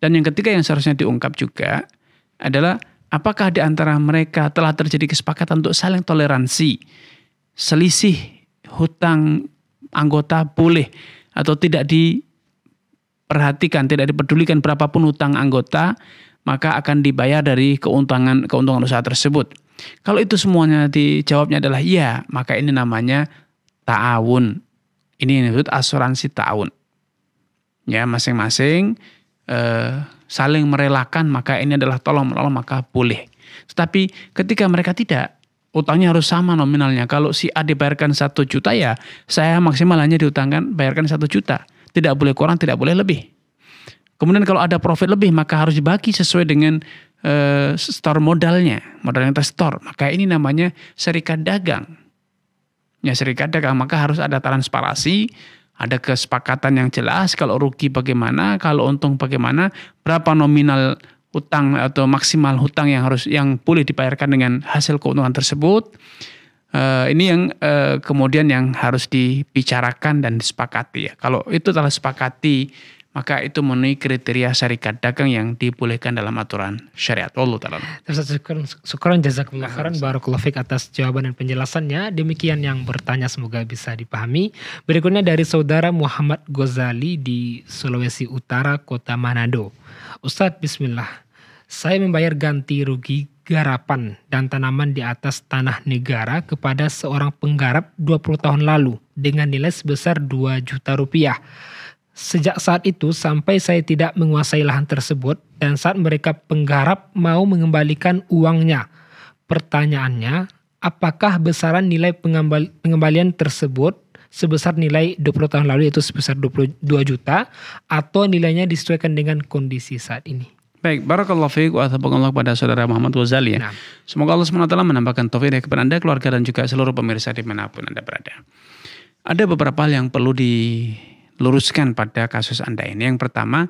Speaker 2: Dan yang ketiga yang seharusnya diungkap juga adalah apakah di antara mereka telah terjadi kesepakatan untuk saling toleransi, selisih hutang anggota boleh atau tidak diperhatikan, tidak dipedulikan berapapun hutang anggota, maka akan dibayar dari keuntungan keuntungan usaha tersebut. Kalau itu semuanya dijawabnya adalah iya, maka ini namanya ta'awun. Ini yang disebut asuransi ta'awun. Ya, masing-masing eh, saling merelakan, maka ini adalah tolong menolong maka boleh. Tetapi ketika mereka tidak, utangnya harus sama nominalnya. Kalau si A dibayarkan satu juta ya, saya maksimal hanya diutangkan bayarkan satu juta. Tidak boleh kurang, tidak boleh lebih. Kemudian kalau ada profit lebih, maka harus dibagi sesuai dengan uh, store modalnya, modal yang terstore. Maka ini namanya serikat dagang. Ya serikat dagang maka harus ada transparansi, ada kesepakatan yang jelas kalau rugi bagaimana, kalau untung bagaimana, berapa nominal utang atau maksimal hutang yang harus yang boleh dibayarkan dengan hasil keuntungan tersebut. Uh, ini yang uh, kemudian yang harus dibicarakan dan disepakati ya. Kalau itu telah sepakati maka itu memenuhi kriteria syarikat dagang yang dibolehkan dalam aturan syariat Allah Ta'ala.
Speaker 3: Terima syukuran jazakumullah nah, khairan fik atas jawaban dan penjelasannya. Demikian yang bertanya semoga bisa dipahami. Berikutnya dari saudara Muhammad Ghazali di Sulawesi Utara, Kota Manado. Ustadz bismillah. Saya membayar ganti rugi garapan dan tanaman di atas tanah negara kepada seorang penggarap 20 tahun lalu dengan nilai sebesar 2 juta rupiah Sejak saat itu sampai saya tidak menguasai lahan tersebut dan saat mereka penggarap mau mengembalikan uangnya. Pertanyaannya, apakah besaran nilai pengembalian tersebut sebesar nilai 20 tahun lalu yaitu sebesar 22 juta atau nilainya disesuaikan dengan kondisi saat ini?
Speaker 2: Baik, barakallahu fiik wa Allah kepada saudara Muhammad Ghazali ya. Nah. Semoga Allah SWT menambahkan taufik kepada Anda, keluarga dan juga seluruh pemirsa dimanapun Anda berada. Ada beberapa hal yang perlu di luruskan pada kasus Anda ini. Yang pertama,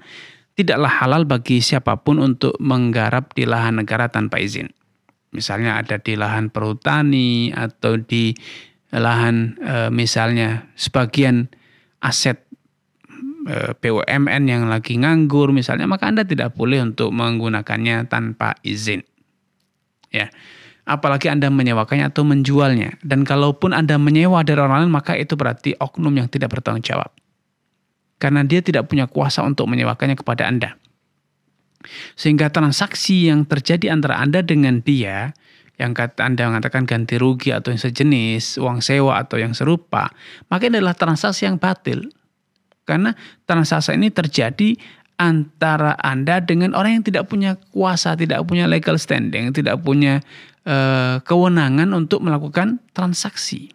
Speaker 2: tidaklah halal bagi siapapun untuk menggarap di lahan negara tanpa izin. Misalnya ada di lahan perhutani atau di lahan eh, misalnya sebagian aset eh, BUMN yang lagi nganggur misalnya, maka Anda tidak boleh untuk menggunakannya tanpa izin. Ya. Apalagi Anda menyewakannya atau menjualnya. Dan kalaupun Anda menyewa dari orang lain, maka itu berarti oknum yang tidak bertanggung jawab karena dia tidak punya kuasa untuk menyewakannya kepada Anda. Sehingga transaksi yang terjadi antara Anda dengan dia, yang kata Anda mengatakan ganti rugi atau yang sejenis, uang sewa atau yang serupa, maka ini adalah transaksi yang batil. Karena transaksi ini terjadi antara Anda dengan orang yang tidak punya kuasa, tidak punya legal standing, tidak punya uh, kewenangan untuk melakukan transaksi.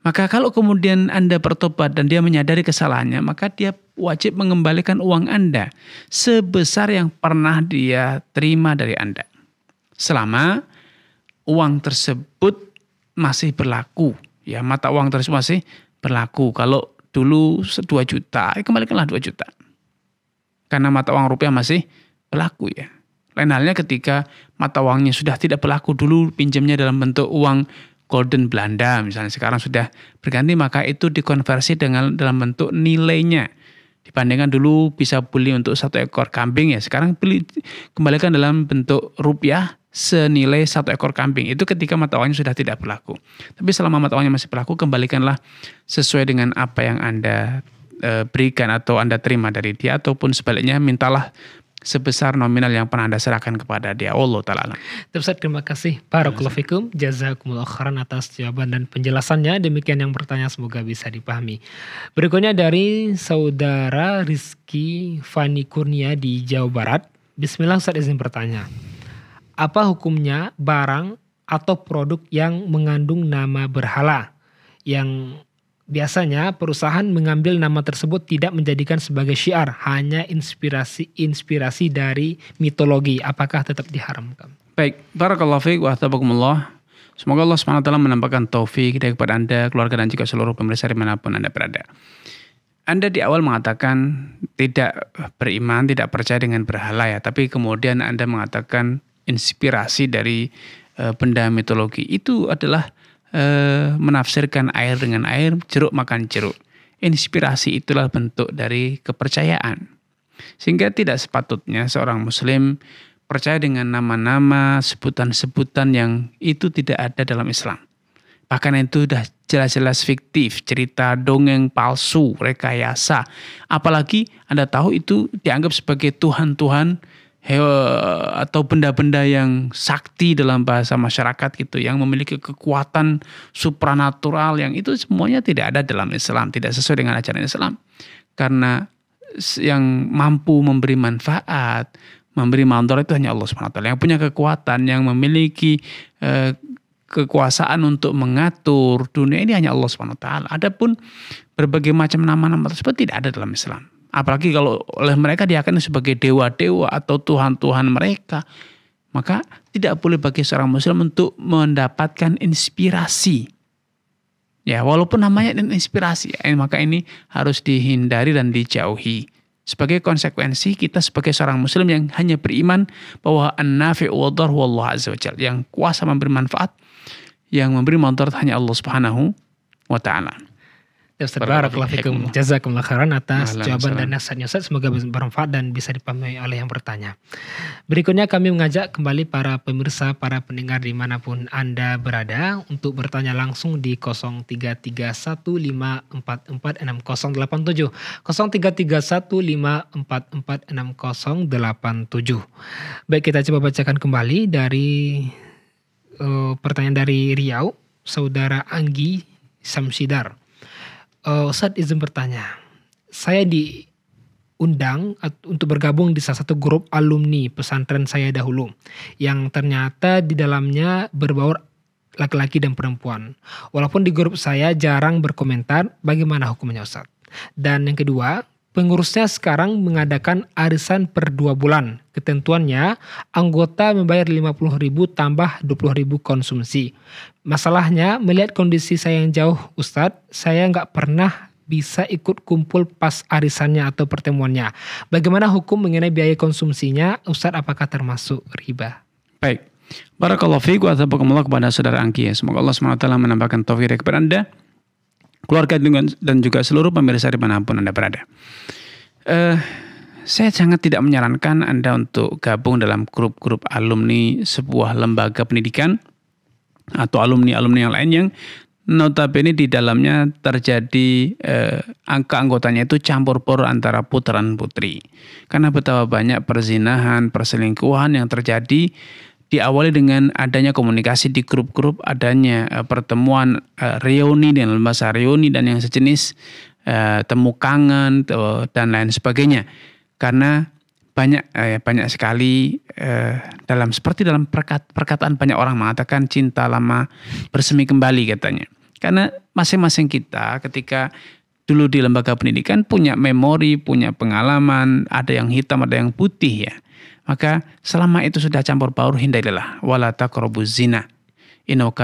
Speaker 2: Maka kalau kemudian Anda bertobat dan dia menyadari kesalahannya, maka dia wajib mengembalikan uang Anda sebesar yang pernah dia terima dari Anda. Selama uang tersebut masih berlaku, ya mata uang tersebut masih berlaku. Kalau dulu 2 juta, ya kembalikanlah 2 juta. Karena mata uang rupiah masih berlaku ya. Lain halnya ketika mata uangnya sudah tidak berlaku dulu pinjamnya dalam bentuk uang golden Belanda misalnya sekarang sudah berganti maka itu dikonversi dengan dalam bentuk nilainya dibandingkan dulu bisa beli untuk satu ekor kambing ya sekarang beli kembalikan dalam bentuk rupiah senilai satu ekor kambing itu ketika mata uangnya sudah tidak berlaku tapi selama mata uangnya masih berlaku kembalikanlah sesuai dengan apa yang anda eh, berikan atau anda terima dari dia ataupun sebaliknya mintalah sebesar nominal yang pernah Anda serahkan kepada dia. Allah taala.
Speaker 3: terima kasih Barakallahu fikum. Jazakumullah khairan atas jawaban dan penjelasannya. Demikian yang bertanya semoga bisa dipahami. Berikutnya dari saudara Rizky Fani Kurnia di Jawa Barat. Bismillah Ustaz izin bertanya. Apa hukumnya barang atau produk yang mengandung nama berhala yang Biasanya perusahaan mengambil nama tersebut tidak menjadikan sebagai syiar, hanya inspirasi-inspirasi dari mitologi. Apakah tetap diharamkan?
Speaker 2: Baik, barakallahu fiik wa tabakumullah. Semoga Allah SWT menampakkan taufik kita kepada Anda, keluarga dan juga seluruh pemirsa manapun Anda berada. Anda di awal mengatakan tidak beriman, tidak percaya dengan berhala ya, tapi kemudian Anda mengatakan inspirasi dari eh, benda mitologi. Itu adalah eh, menafsirkan air dengan air, jeruk makan jeruk. Inspirasi itulah bentuk dari kepercayaan. Sehingga tidak sepatutnya seorang muslim percaya dengan nama-nama, sebutan-sebutan yang itu tidak ada dalam Islam. Bahkan itu sudah jelas-jelas fiktif, cerita dongeng palsu, rekayasa. Apalagi Anda tahu itu dianggap sebagai Tuhan-Tuhan hewa atau benda-benda yang sakti dalam bahasa masyarakat gitu yang memiliki kekuatan supranatural yang itu semuanya tidak ada dalam Islam, tidak sesuai dengan ajaran Islam. Karena yang mampu memberi manfaat, memberi mandor itu hanya Allah Swt. Yang punya kekuatan, yang memiliki eh, kekuasaan untuk mengatur dunia ini hanya Allah Subhanahu wa taala. Adapun berbagai macam nama-nama tersebut tidak ada dalam Islam. Apalagi kalau oleh mereka diakan sebagai dewa-dewa atau Tuhan-Tuhan mereka. Maka tidak boleh bagi seorang muslim untuk mendapatkan inspirasi. Ya walaupun namanya inspirasi, ya, maka ini harus dihindari dan dijauhi. Sebagai konsekuensi kita sebagai seorang muslim yang hanya beriman bahwa an-nafi'u wallahu azza wajal, yang kuasa memberi manfaat, yang memberi manfaat hanya Allah Subhanahu wa taala. Ustaz Barakallahu Jazakumullah khairan
Speaker 3: atas Alam, jawaban salam. dan nasihatnya Ustaz. semoga bermanfaat dan bisa dipahami oleh yang bertanya. Berikutnya kami mengajak kembali para pemirsa, para pendengar dimanapun Anda berada untuk bertanya langsung di 0331544608 087 Baik kita coba bacakan kembali dari uh, pertanyaan dari Riau, saudara Anggi Samsidar uh, Ustadz izin bertanya, saya diundang untuk bergabung di salah satu grup alumni pesantren saya dahulu, yang ternyata di dalamnya berbaur laki-laki dan perempuan. Walaupun di grup saya jarang berkomentar bagaimana hukumnya Ustadz. Dan yang kedua, pengurusnya sekarang mengadakan arisan per dua bulan. Ketentuannya, anggota membayar 50 ribu tambah 20 ribu konsumsi. Masalahnya melihat kondisi saya yang jauh Ustadz, saya nggak pernah bisa ikut kumpul pas arisannya atau pertemuannya. Bagaimana hukum mengenai biaya konsumsinya? Ustadz apakah termasuk riba?
Speaker 2: Baik. Barakallahu fiiku atzabakumullah kepada saudara Angki ya. Semoga Allah SWT menambahkan taufik kepada Anda, keluarga dan juga seluruh pemirsa di manapun Anda berada. Uh, saya sangat tidak menyarankan Anda untuk gabung dalam grup-grup alumni sebuah lembaga pendidikan atau alumni-alumni yang lain yang notabene di dalamnya terjadi eh, angka anggotanya itu campur por antara putra dan putri. Karena betapa banyak perzinahan, perselingkuhan yang terjadi diawali dengan adanya komunikasi di grup-grup, adanya eh, pertemuan eh, reuni dan lembaga reuni dan yang sejenis eh, temu kangen eh, dan lain sebagainya. Karena banyak eh, banyak sekali eh, dalam seperti dalam perkataan banyak orang mengatakan cinta lama bersemi kembali katanya. Karena masing-masing kita ketika dulu di lembaga pendidikan punya memori, punya pengalaman, ada yang hitam, ada yang putih ya. Maka selama itu sudah campur baur hindarilah wala taqrabu zina. Innahu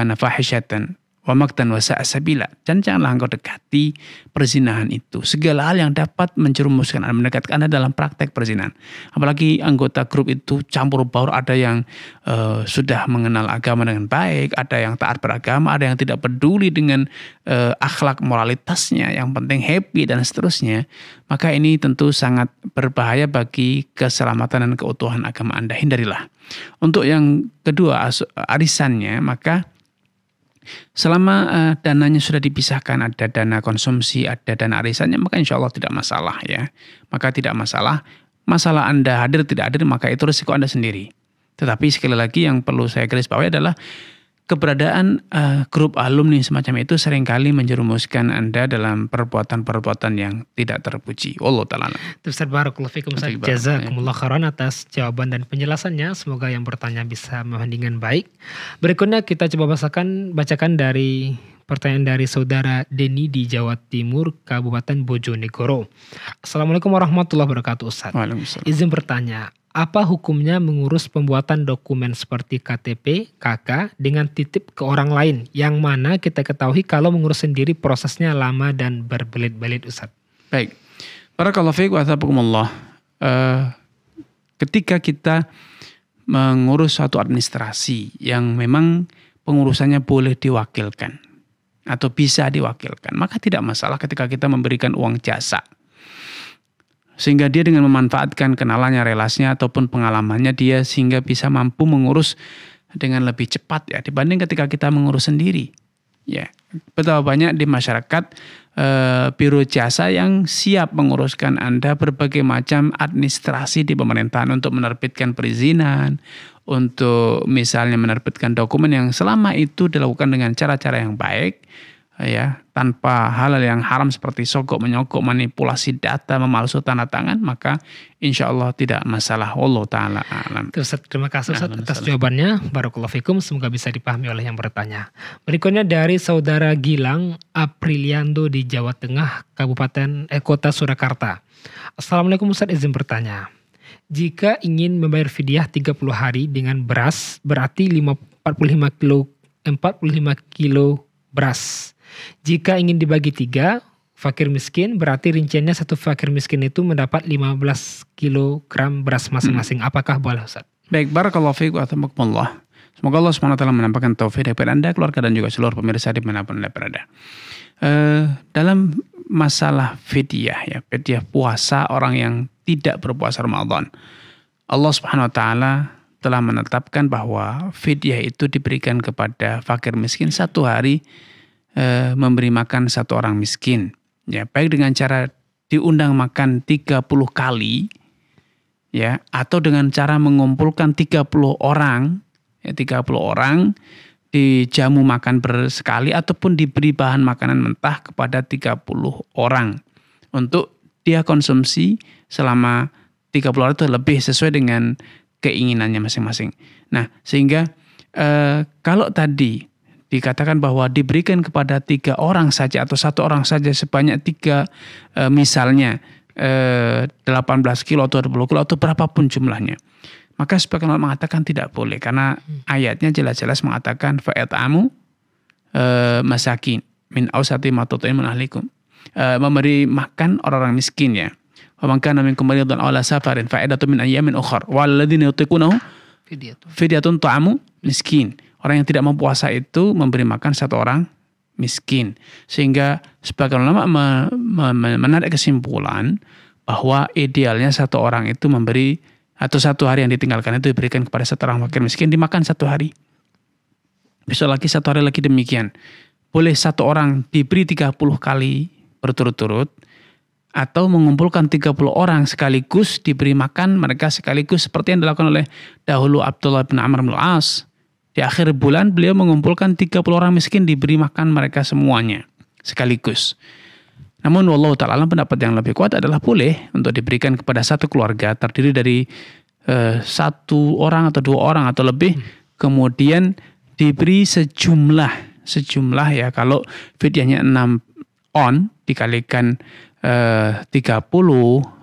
Speaker 2: Wamak dan wasa asabila. dan janganlah engkau dekati perzinahan itu segala hal yang dapat mencerumuskan anda mendekatkan anda dalam praktek perzinahan apalagi anggota grup itu campur baur ada yang uh, sudah mengenal agama dengan baik ada yang taat beragama ada yang tidak peduli dengan uh, akhlak moralitasnya yang penting happy dan seterusnya maka ini tentu sangat berbahaya bagi keselamatan dan keutuhan agama anda hindarilah untuk yang kedua arisannya maka Selama uh, dananya sudah dipisahkan, ada dana konsumsi, ada dana arisannya, maka insya Allah tidak masalah ya. Maka tidak masalah. Masalah Anda hadir tidak hadir, maka itu risiko Anda sendiri. Tetapi sekali lagi yang perlu saya garis bawahi adalah keberadaan uh, grup alumni semacam itu seringkali menjerumuskan Anda dalam perbuatan-perbuatan yang tidak terpuji. Allah taala.
Speaker 3: Ustaz barakallahu fikum Jazakumullah khairan atas jawaban dan penjelasannya. Semoga yang bertanya bisa membandingkan baik. Berikutnya kita coba bacakan bacakan dari Pertanyaan dari saudara Deni di Jawa Timur, Kabupaten Bojonegoro. Assalamualaikum warahmatullahi wabarakatuh Ustaz. Izin bertanya, apa hukumnya mengurus pembuatan dokumen seperti KTP, KK dengan titip ke orang lain yang mana kita ketahui kalau mengurus sendiri prosesnya lama dan berbelit-belit Ustaz.
Speaker 2: Baik. Barakallahu fiik wa Uh, ketika kita mengurus satu administrasi yang memang pengurusannya boleh diwakilkan atau bisa diwakilkan. Maka tidak masalah ketika kita memberikan uang jasa. Sehingga dia dengan memanfaatkan kenalannya, relasinya ataupun pengalamannya dia sehingga bisa mampu mengurus dengan lebih cepat ya dibanding ketika kita mengurus sendiri. Ya betapa banyak di masyarakat e, biro jasa yang siap menguruskan Anda berbagai macam administrasi di pemerintahan untuk menerbitkan perizinan, untuk misalnya menerbitkan dokumen yang selama itu dilakukan dengan cara-cara yang baik ya tanpa halal yang haram seperti sogok menyogok manipulasi data memalsu tanda tangan maka insya Allah tidak masalah Allah taala alam.
Speaker 3: Terus terima kasih Ustaz atas jawabannya barokallahu fikum semoga bisa dipahami oleh yang bertanya. Berikutnya dari saudara Gilang Apriliando di Jawa Tengah Kabupaten eh Kota Surakarta. Assalamualaikum Ustaz izin bertanya. Jika ingin membayar fidyah 30 hari dengan beras berarti 45 kilo 45 kilo beras jika ingin dibagi tiga, fakir miskin berarti rinciannya satu fakir miskin itu mendapat 15 kg beras masing-masing. Hmm. Apakah
Speaker 2: boleh Ustaz? Baik, barakallahu fiq wa atamakumullah. Semoga Allah SWT menampakkan taufik daripada Anda, keluarga dan juga seluruh pemirsa di pun Anda berada. Uh, dalam masalah fidyah ya, fidyah puasa orang yang tidak berpuasa Ramadan. Allah Subhanahu wa taala telah menetapkan bahwa fidyah itu diberikan kepada fakir miskin satu hari Eh, memberi makan satu orang miskin. Ya, baik dengan cara diundang makan 30 kali ya atau dengan cara mengumpulkan 30 orang ya 30 orang dijamu makan bersekali ataupun diberi bahan makanan mentah kepada 30 orang untuk dia konsumsi selama 30 hari itu lebih sesuai dengan keinginannya masing-masing. Nah, sehingga eh, kalau tadi dikatakan bahwa diberikan kepada tiga orang saja atau satu orang saja sebanyak tiga e, misalnya e, 18 kilo atau 20 kilo atau berapapun jumlahnya. Maka sebagian orang mengatakan tidak boleh karena hmm. ayatnya jelas-jelas mengatakan fa'atamu e, masakin min ausati matutuin ahlikum. E, memberi makan orang-orang miskin ya. Wa man kana minkum maridan aw safarin fa'idatu min ayyamin ukhra wal ladzina yutiqunahu fidyatun ta'amu miskin. Orang yang tidak mau puasa itu memberi makan satu orang miskin. Sehingga sebagian ulama menarik kesimpulan bahwa idealnya satu orang itu memberi atau satu hari yang ditinggalkan itu diberikan kepada satu orang fakir miskin dimakan satu hari. Besok lagi satu hari lagi demikian. Boleh satu orang diberi 30 kali berturut-turut atau mengumpulkan 30 orang sekaligus diberi makan mereka sekaligus seperti yang dilakukan oleh dahulu Abdullah bin Amr bin As di akhir bulan beliau mengumpulkan 30 orang miskin diberi makan mereka semuanya sekaligus. Namun wallahu taala pendapat yang lebih kuat adalah boleh untuk diberikan kepada satu keluarga terdiri dari eh, satu orang atau dua orang atau lebih hmm. kemudian diberi sejumlah sejumlah ya kalau fidyahnya 6 on dikalikan eh, 30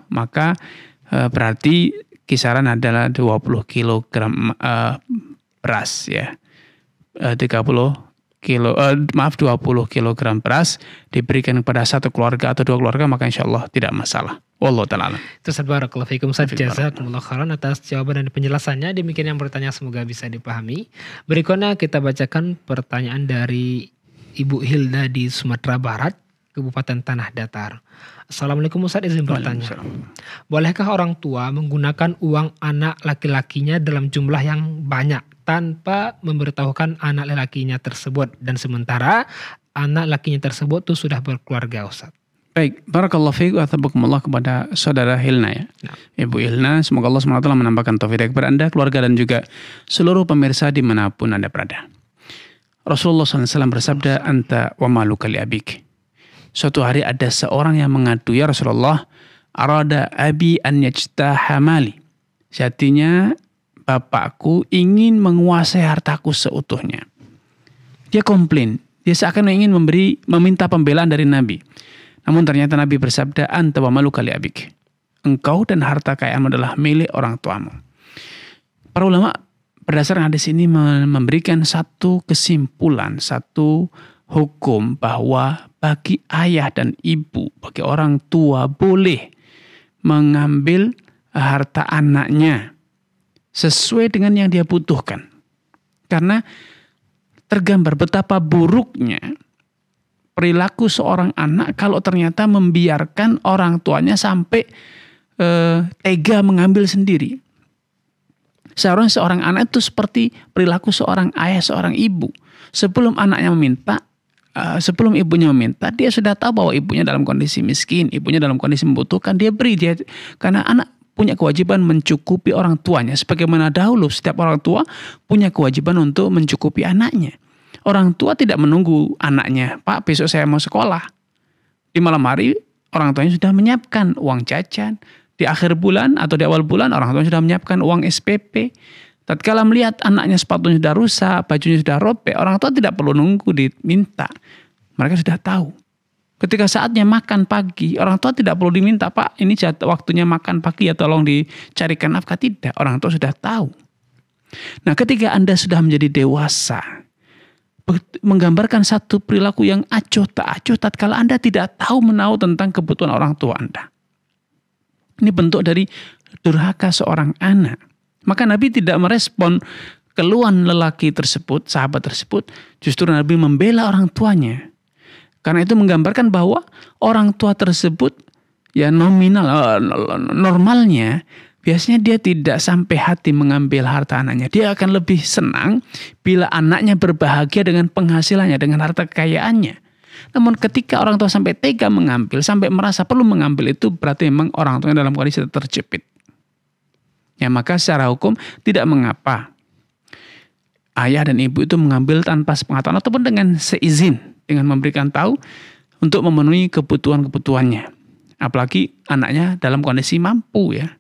Speaker 2: maka eh, berarti kisaran adalah 20 kg eh, beras ya. Eh, tiga 30 kilo eh, maaf 20 kilogram beras diberikan kepada satu keluarga atau dua keluarga maka insya Allah tidak masalah. Wallahu taala.
Speaker 3: Terus barakallahu fikum khairan atas jawaban dan penjelasannya. Demikian yang bertanya semoga bisa dipahami. Berikutnya kita bacakan pertanyaan dari Ibu Hilda di Sumatera Barat. Kabupaten Tanah Datar. Assalamualaikum Ustaz izin bertanya. Bolehkah orang tua menggunakan uang anak laki-lakinya dalam jumlah yang banyak tanpa memberitahukan anak lelakinya tersebut dan sementara anak lakinya tersebut tuh sudah berkeluarga Ustaz?
Speaker 2: Baik, barakallahu fiik wa tabakumullah kepada saudara Hilna ya. ya. Ibu Hilna, semoga Allah SWT menambahkan taufik kepada Anda, keluarga dan juga seluruh pemirsa dimanapun Anda berada. Rasulullah SAW bersabda, Anta wa malu kali abik. Suatu hari ada seorang yang mengadu, Ya Rasulullah, arada abi an hamali. Sejatinya bapakku ingin menguasai hartaku seutuhnya. Dia komplain, dia seakan ingin memberi meminta pembelaan dari Nabi. Namun ternyata Nabi bersabda, "Anta wa malu kali abik." Engkau dan harta kekayaanmu adalah milik orang tuamu. Para ulama berdasarkan hadis ini memberikan satu kesimpulan, satu hukum bahwa bagi ayah dan ibu, bagi orang tua boleh mengambil harta anaknya sesuai dengan yang dia butuhkan. Karena tergambar betapa buruknya perilaku seorang anak kalau ternyata membiarkan orang tuanya sampai eh, tega mengambil sendiri. Seharusnya seorang anak itu seperti perilaku seorang ayah, seorang ibu. Sebelum anaknya meminta, Ah, sebelum ibunya meminta dia sudah tahu bahwa ibunya dalam kondisi miskin, ibunya dalam kondisi membutuhkan, dia beri dia karena anak punya kewajiban mencukupi orang tuanya sebagaimana dahulu setiap orang tua punya kewajiban untuk mencukupi anaknya. Orang tua tidak menunggu anaknya, "Pak, besok saya mau sekolah." Di malam hari orang tuanya sudah menyiapkan uang jajan, di akhir bulan atau di awal bulan orang tua sudah menyiapkan uang SPP Tatkala melihat anaknya sepatunya sudah rusak, bajunya sudah robek, orang tua tidak perlu nunggu diminta. Mereka sudah tahu. Ketika saatnya makan pagi, orang tua tidak perlu diminta, Pak ini waktunya makan pagi ya tolong dicarikan nafkah. Tidak, orang tua sudah tahu. Nah ketika Anda sudah menjadi dewasa, menggambarkan satu perilaku yang acuh tak acuh tatkala Anda tidak tahu menahu tentang kebutuhan orang tua Anda. Ini bentuk dari durhaka seorang anak. Maka Nabi tidak merespon keluhan lelaki tersebut, sahabat tersebut, justru Nabi membela orang tuanya. Karena itu menggambarkan bahwa orang tua tersebut ya nominal eh, normalnya biasanya dia tidak sampai hati mengambil harta anaknya. Dia akan lebih senang bila anaknya berbahagia dengan penghasilannya, dengan harta kekayaannya. Namun ketika orang tua sampai tega mengambil, sampai merasa perlu mengambil itu berarti memang orang tuanya dalam kondisi terjepit. Ya maka secara hukum tidak mengapa ayah dan ibu itu mengambil tanpa sepengetahuan ataupun dengan seizin dengan memberikan tahu untuk memenuhi kebutuhan-kebutuhannya. Apalagi anaknya dalam kondisi mampu ya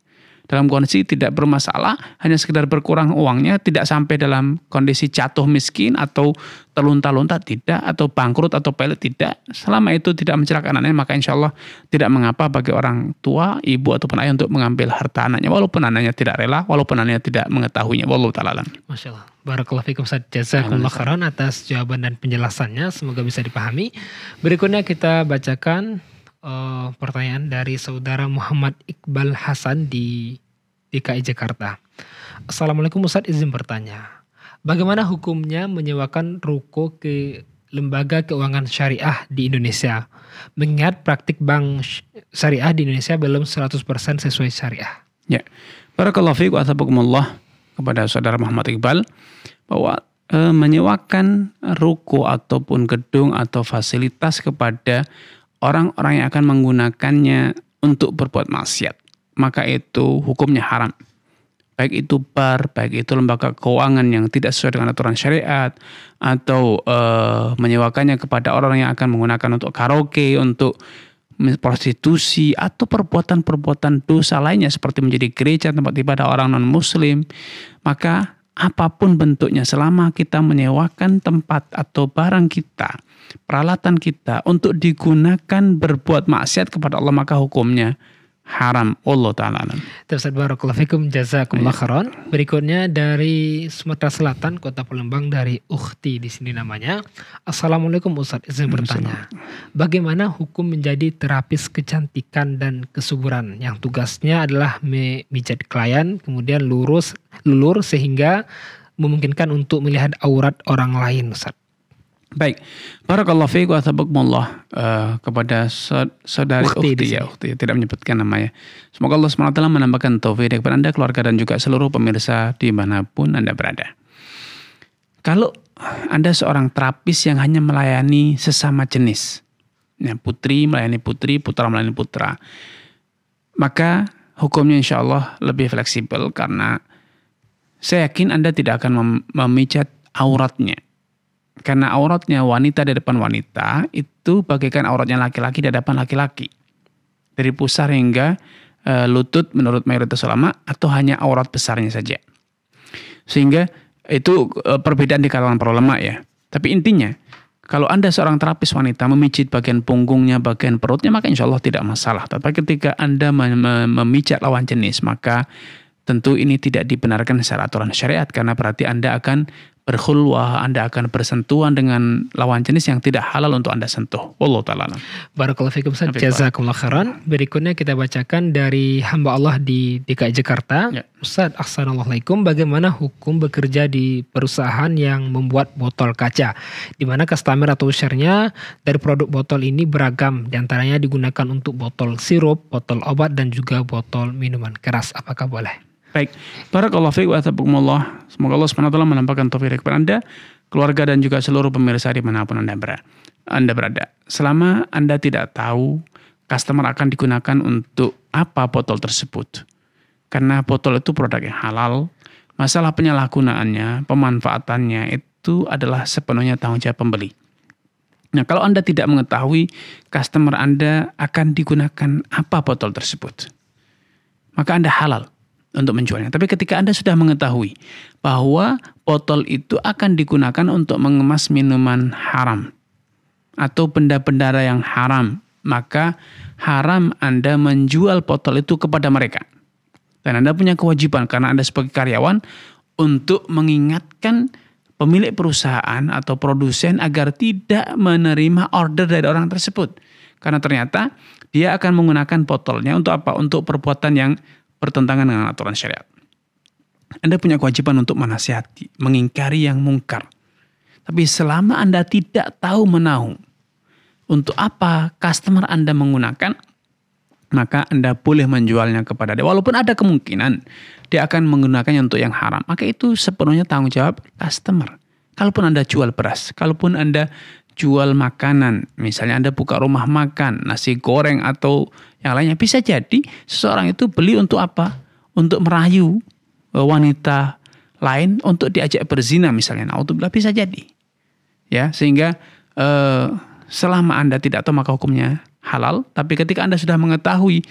Speaker 2: dalam kondisi tidak bermasalah, hanya sekedar berkurang uangnya, tidak sampai dalam kondisi jatuh miskin atau terlunta-lunta tidak, atau bangkrut atau pelet tidak. Selama itu tidak mencelakakan anaknya, maka insya Allah tidak mengapa bagi orang tua, ibu ataupun ayah untuk mengambil harta anaknya, walaupun anaknya tidak rela, walaupun anaknya tidak mengetahuinya. Wallahu ta'ala alam.
Speaker 3: Masya Allah. Barakallahu fikum Ustaz atas jawaban dan penjelasannya. Semoga bisa dipahami. Berikutnya kita bacakan uh, pertanyaan dari saudara Muhammad Iqbal Hasan di DKI Jakarta. Assalamualaikum Ustadz izin bertanya. Bagaimana hukumnya menyewakan ruko ke lembaga keuangan syariah di Indonesia? Mengingat praktik bank syariah di Indonesia belum 100% sesuai syariah.
Speaker 2: Ya. Barakallahu fiik wa kepada saudara Muhammad Iqbal bahwa eh, menyewakan ruko ataupun gedung atau fasilitas kepada orang-orang yang akan menggunakannya untuk berbuat maksiat, maka itu hukumnya haram. Baik itu bar, baik itu lembaga keuangan yang tidak sesuai dengan aturan syariat, atau e, menyewakannya kepada orang yang akan menggunakan untuk karaoke, untuk prostitusi, atau perbuatan-perbuatan dosa lainnya seperti menjadi gereja tempat ibadah orang non-muslim, maka apapun bentuknya selama kita menyewakan tempat atau barang kita, peralatan kita untuk digunakan berbuat maksiat kepada Allah maka hukumnya haram Allah taala
Speaker 3: Tersebut Barakulah fikum jazakumullah iya. Kharon Berikutnya dari Sumatera Selatan Kota Palembang dari Ukhti di sini namanya. Assalamualaikum Ustaz, izin bertanya. Bagaimana hukum menjadi terapis kecantikan dan kesuburan yang tugasnya adalah memijat klien kemudian lurus lulur sehingga memungkinkan untuk melihat aurat orang lain Ustaz?
Speaker 2: Baik, barakallah fiik wa tabakumullah uh, eh, kepada saudari ukti, ukti ya, ukti ya, tidak menyebutkan namanya. Semoga Allah SWT menambahkan taufik kepada Anda, keluarga dan juga seluruh pemirsa dimanapun Anda berada. Kalau Anda seorang terapis yang hanya melayani sesama jenis, ya, putri melayani putri, putra melayani putra, maka hukumnya insya Allah lebih fleksibel karena saya yakin Anda tidak akan mem memicat auratnya karena auratnya wanita di depan wanita itu bagaikan auratnya laki-laki di depan laki-laki. Dari pusar hingga e, lutut menurut mayoritas ulama atau hanya aurat besarnya saja. Sehingga itu e, perbedaan di kalangan para ulama ya. Tapi intinya kalau Anda seorang terapis wanita memijit bagian punggungnya, bagian perutnya, maka insya Allah tidak masalah. Tapi ketika Anda memijat lawan jenis, maka tentu ini tidak dibenarkan secara aturan syariat karena berarti Anda akan berkhulwah, Anda akan bersentuhan dengan lawan jenis yang tidak halal untuk Anda sentuh. Wallahu taala.
Speaker 3: Barakallahu fikum jazakumullah khairan. Berikutnya kita bacakan dari hamba Allah di DKI Jakarta. Ya. Ustaz, assalamualaikum. Bagaimana hukum bekerja di perusahaan yang membuat botol kaca? Di mana customer atau usernya dari produk botol ini beragam, Di antaranya digunakan untuk botol sirup, botol obat, dan juga botol minuman keras. Apakah boleh?
Speaker 2: Baik, barakallahu fiik wa tabukumullah. Semoga Allah SWT menampakkan taufik kepada Anda, keluarga dan juga seluruh pemirsa di manapun Anda berada. Anda berada. Selama Anda tidak tahu customer akan digunakan untuk apa botol tersebut. Karena botol itu produk yang halal, masalah penyalahgunaannya, pemanfaatannya itu adalah sepenuhnya tanggung jawab pembeli. Nah, kalau Anda tidak mengetahui customer Anda akan digunakan apa botol tersebut, maka Anda halal untuk menjualnya. Tapi ketika Anda sudah mengetahui bahwa botol itu akan digunakan untuk mengemas minuman haram atau benda-benda yang haram, maka haram Anda menjual botol itu kepada mereka. Dan Anda punya kewajiban karena Anda sebagai karyawan untuk mengingatkan pemilik perusahaan atau produsen agar tidak menerima order dari orang tersebut. Karena ternyata dia akan menggunakan botolnya untuk apa? Untuk perbuatan yang bertentangan dengan aturan syariat. Anda punya kewajiban untuk menasihati, mengingkari yang mungkar. Tapi selama Anda tidak tahu menahu untuk apa customer Anda menggunakan, maka Anda boleh menjualnya kepada dia. Walaupun ada kemungkinan dia akan menggunakannya untuk yang haram. Maka itu sepenuhnya tanggung jawab customer. Kalaupun Anda jual beras, kalaupun Anda jual makanan, misalnya Anda buka rumah makan, nasi goreng atau yang lainnya. Bisa jadi seseorang itu beli untuk apa? Untuk merayu e, wanita lain untuk diajak berzina misalnya. Nah, bisa jadi. Ya, sehingga eh, selama Anda tidak tahu maka hukumnya halal, tapi ketika Anda sudah mengetahui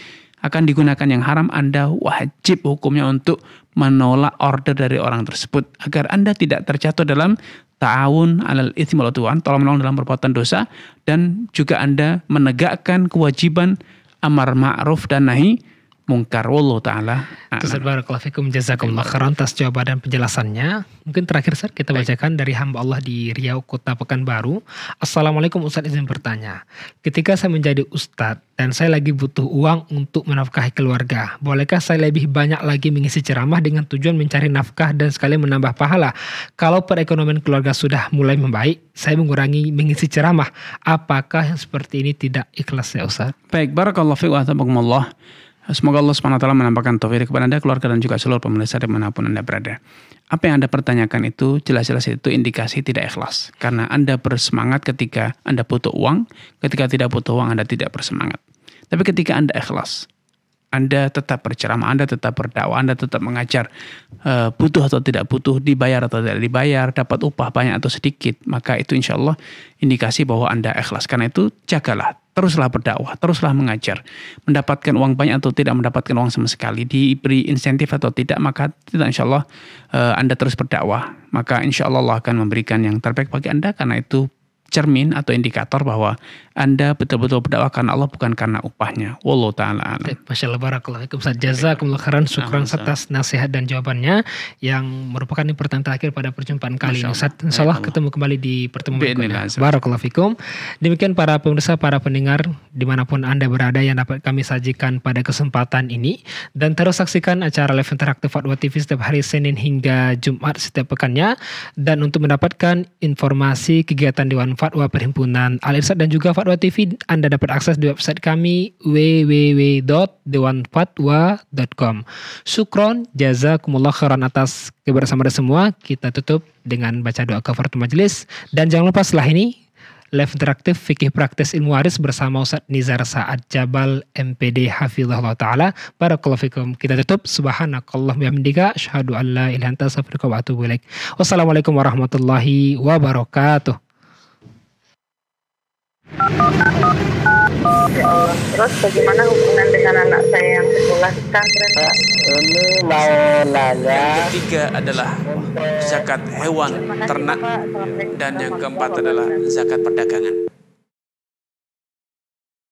Speaker 2: akan digunakan yang haram, Anda wajib hukumnya untuk menolak order dari orang tersebut agar Anda tidak terjatuh dalam ta'awun alal itsmi tuhan, tolong menolong dalam perbuatan dosa dan juga Anda menegakkan kewajiban amar ma'ruf dan nahi mungkar wallahu taala. Barakallahu jazakumullah khairan atas
Speaker 3: jawaban dan penjelasannya. Mungkin terakhir Ustaz kita Baik. bacakan dari hamba Allah di Riau Kota Pekanbaru. Assalamualaikum Ustaz izin bertanya. Ketika saya menjadi ustaz dan saya lagi butuh uang untuk menafkahi keluarga, bolehkah saya lebih banyak lagi mengisi ceramah dengan tujuan mencari nafkah dan sekali menambah pahala? Kalau perekonomian keluarga sudah mulai membaik, saya mengurangi mengisi ceramah. Apakah yang seperti ini tidak ikhlas ya Ustaz?
Speaker 2: Baik, barakallahu fikum wa Semoga Allah SWT menampakkan taufik kepada Anda, keluarga dan juga seluruh pemirsa dimanapun Anda berada. Apa yang Anda pertanyakan itu jelas-jelas itu indikasi tidak ikhlas. Karena Anda bersemangat ketika Anda butuh uang, ketika tidak butuh uang Anda tidak bersemangat. Tapi ketika Anda ikhlas, anda tetap berceramah, Anda tetap berdakwah, Anda tetap mengajar eh, butuh atau tidak butuh, dibayar atau tidak dibayar, dapat upah banyak atau sedikit, maka itu insya Allah indikasi bahwa Anda ikhlas. Karena itu jagalah teruslah berdakwah, teruslah mengajar. Mendapatkan uang banyak atau tidak mendapatkan uang sama sekali, diberi insentif atau tidak, maka tidak insya Allah uh, eh, Anda terus berdakwah. Maka insya Allah Allah akan memberikan yang terbaik bagi Anda karena itu cermin atau indikator bahwa anda betul-betul berdakwahkan Allah bukan karena upahnya. Wallahu taala alam.
Speaker 3: Masya Allah Jazakumullah khairan nah, syukran atas nasihat dan jawabannya yang merupakan pertanyaan terakhir pada perjumpaan kali ini. Insyaallah ketemu kembali di pertemuan berikutnya. Barakallahu fikum. Demikian para pemirsa, para pendengar dimanapun Anda berada yang dapat kami sajikan pada kesempatan ini dan terus saksikan acara live interaktif Fatwa TV setiap hari Senin hingga Jumat setiap pekannya dan untuk mendapatkan informasi kegiatan Dewan Fatwa Perhimpunan Al-Irsad dan juga Fatwa Fatwa TV Anda dapat akses di website kami www.dewanfatwa.com. Sukron jazakumullah khairan atas kebersamaan semua. Kita tutup dengan baca doa kafaratul majelis dan jangan lupa setelah ini Live Interaktif Fikih Praktis Ilmu Waris bersama Ustaz Nizar Sa'ad Jabal MPD Hafizullah Ta'ala Barakallahu Fikum Kita tutup Subhanakallah bihamdika Asyhadu an la ilaha wa atubu ilaik Wassalamualaikum warahmatullahi wabarakatuh
Speaker 1: Ya Terus bagaimana hubungan dengan anak saya yang sekolah di pesantren Ini mau
Speaker 2: nanya. Yang ketiga adalah
Speaker 1: zakat hewan ternak dan yang keempat adalah zakat perdagangan.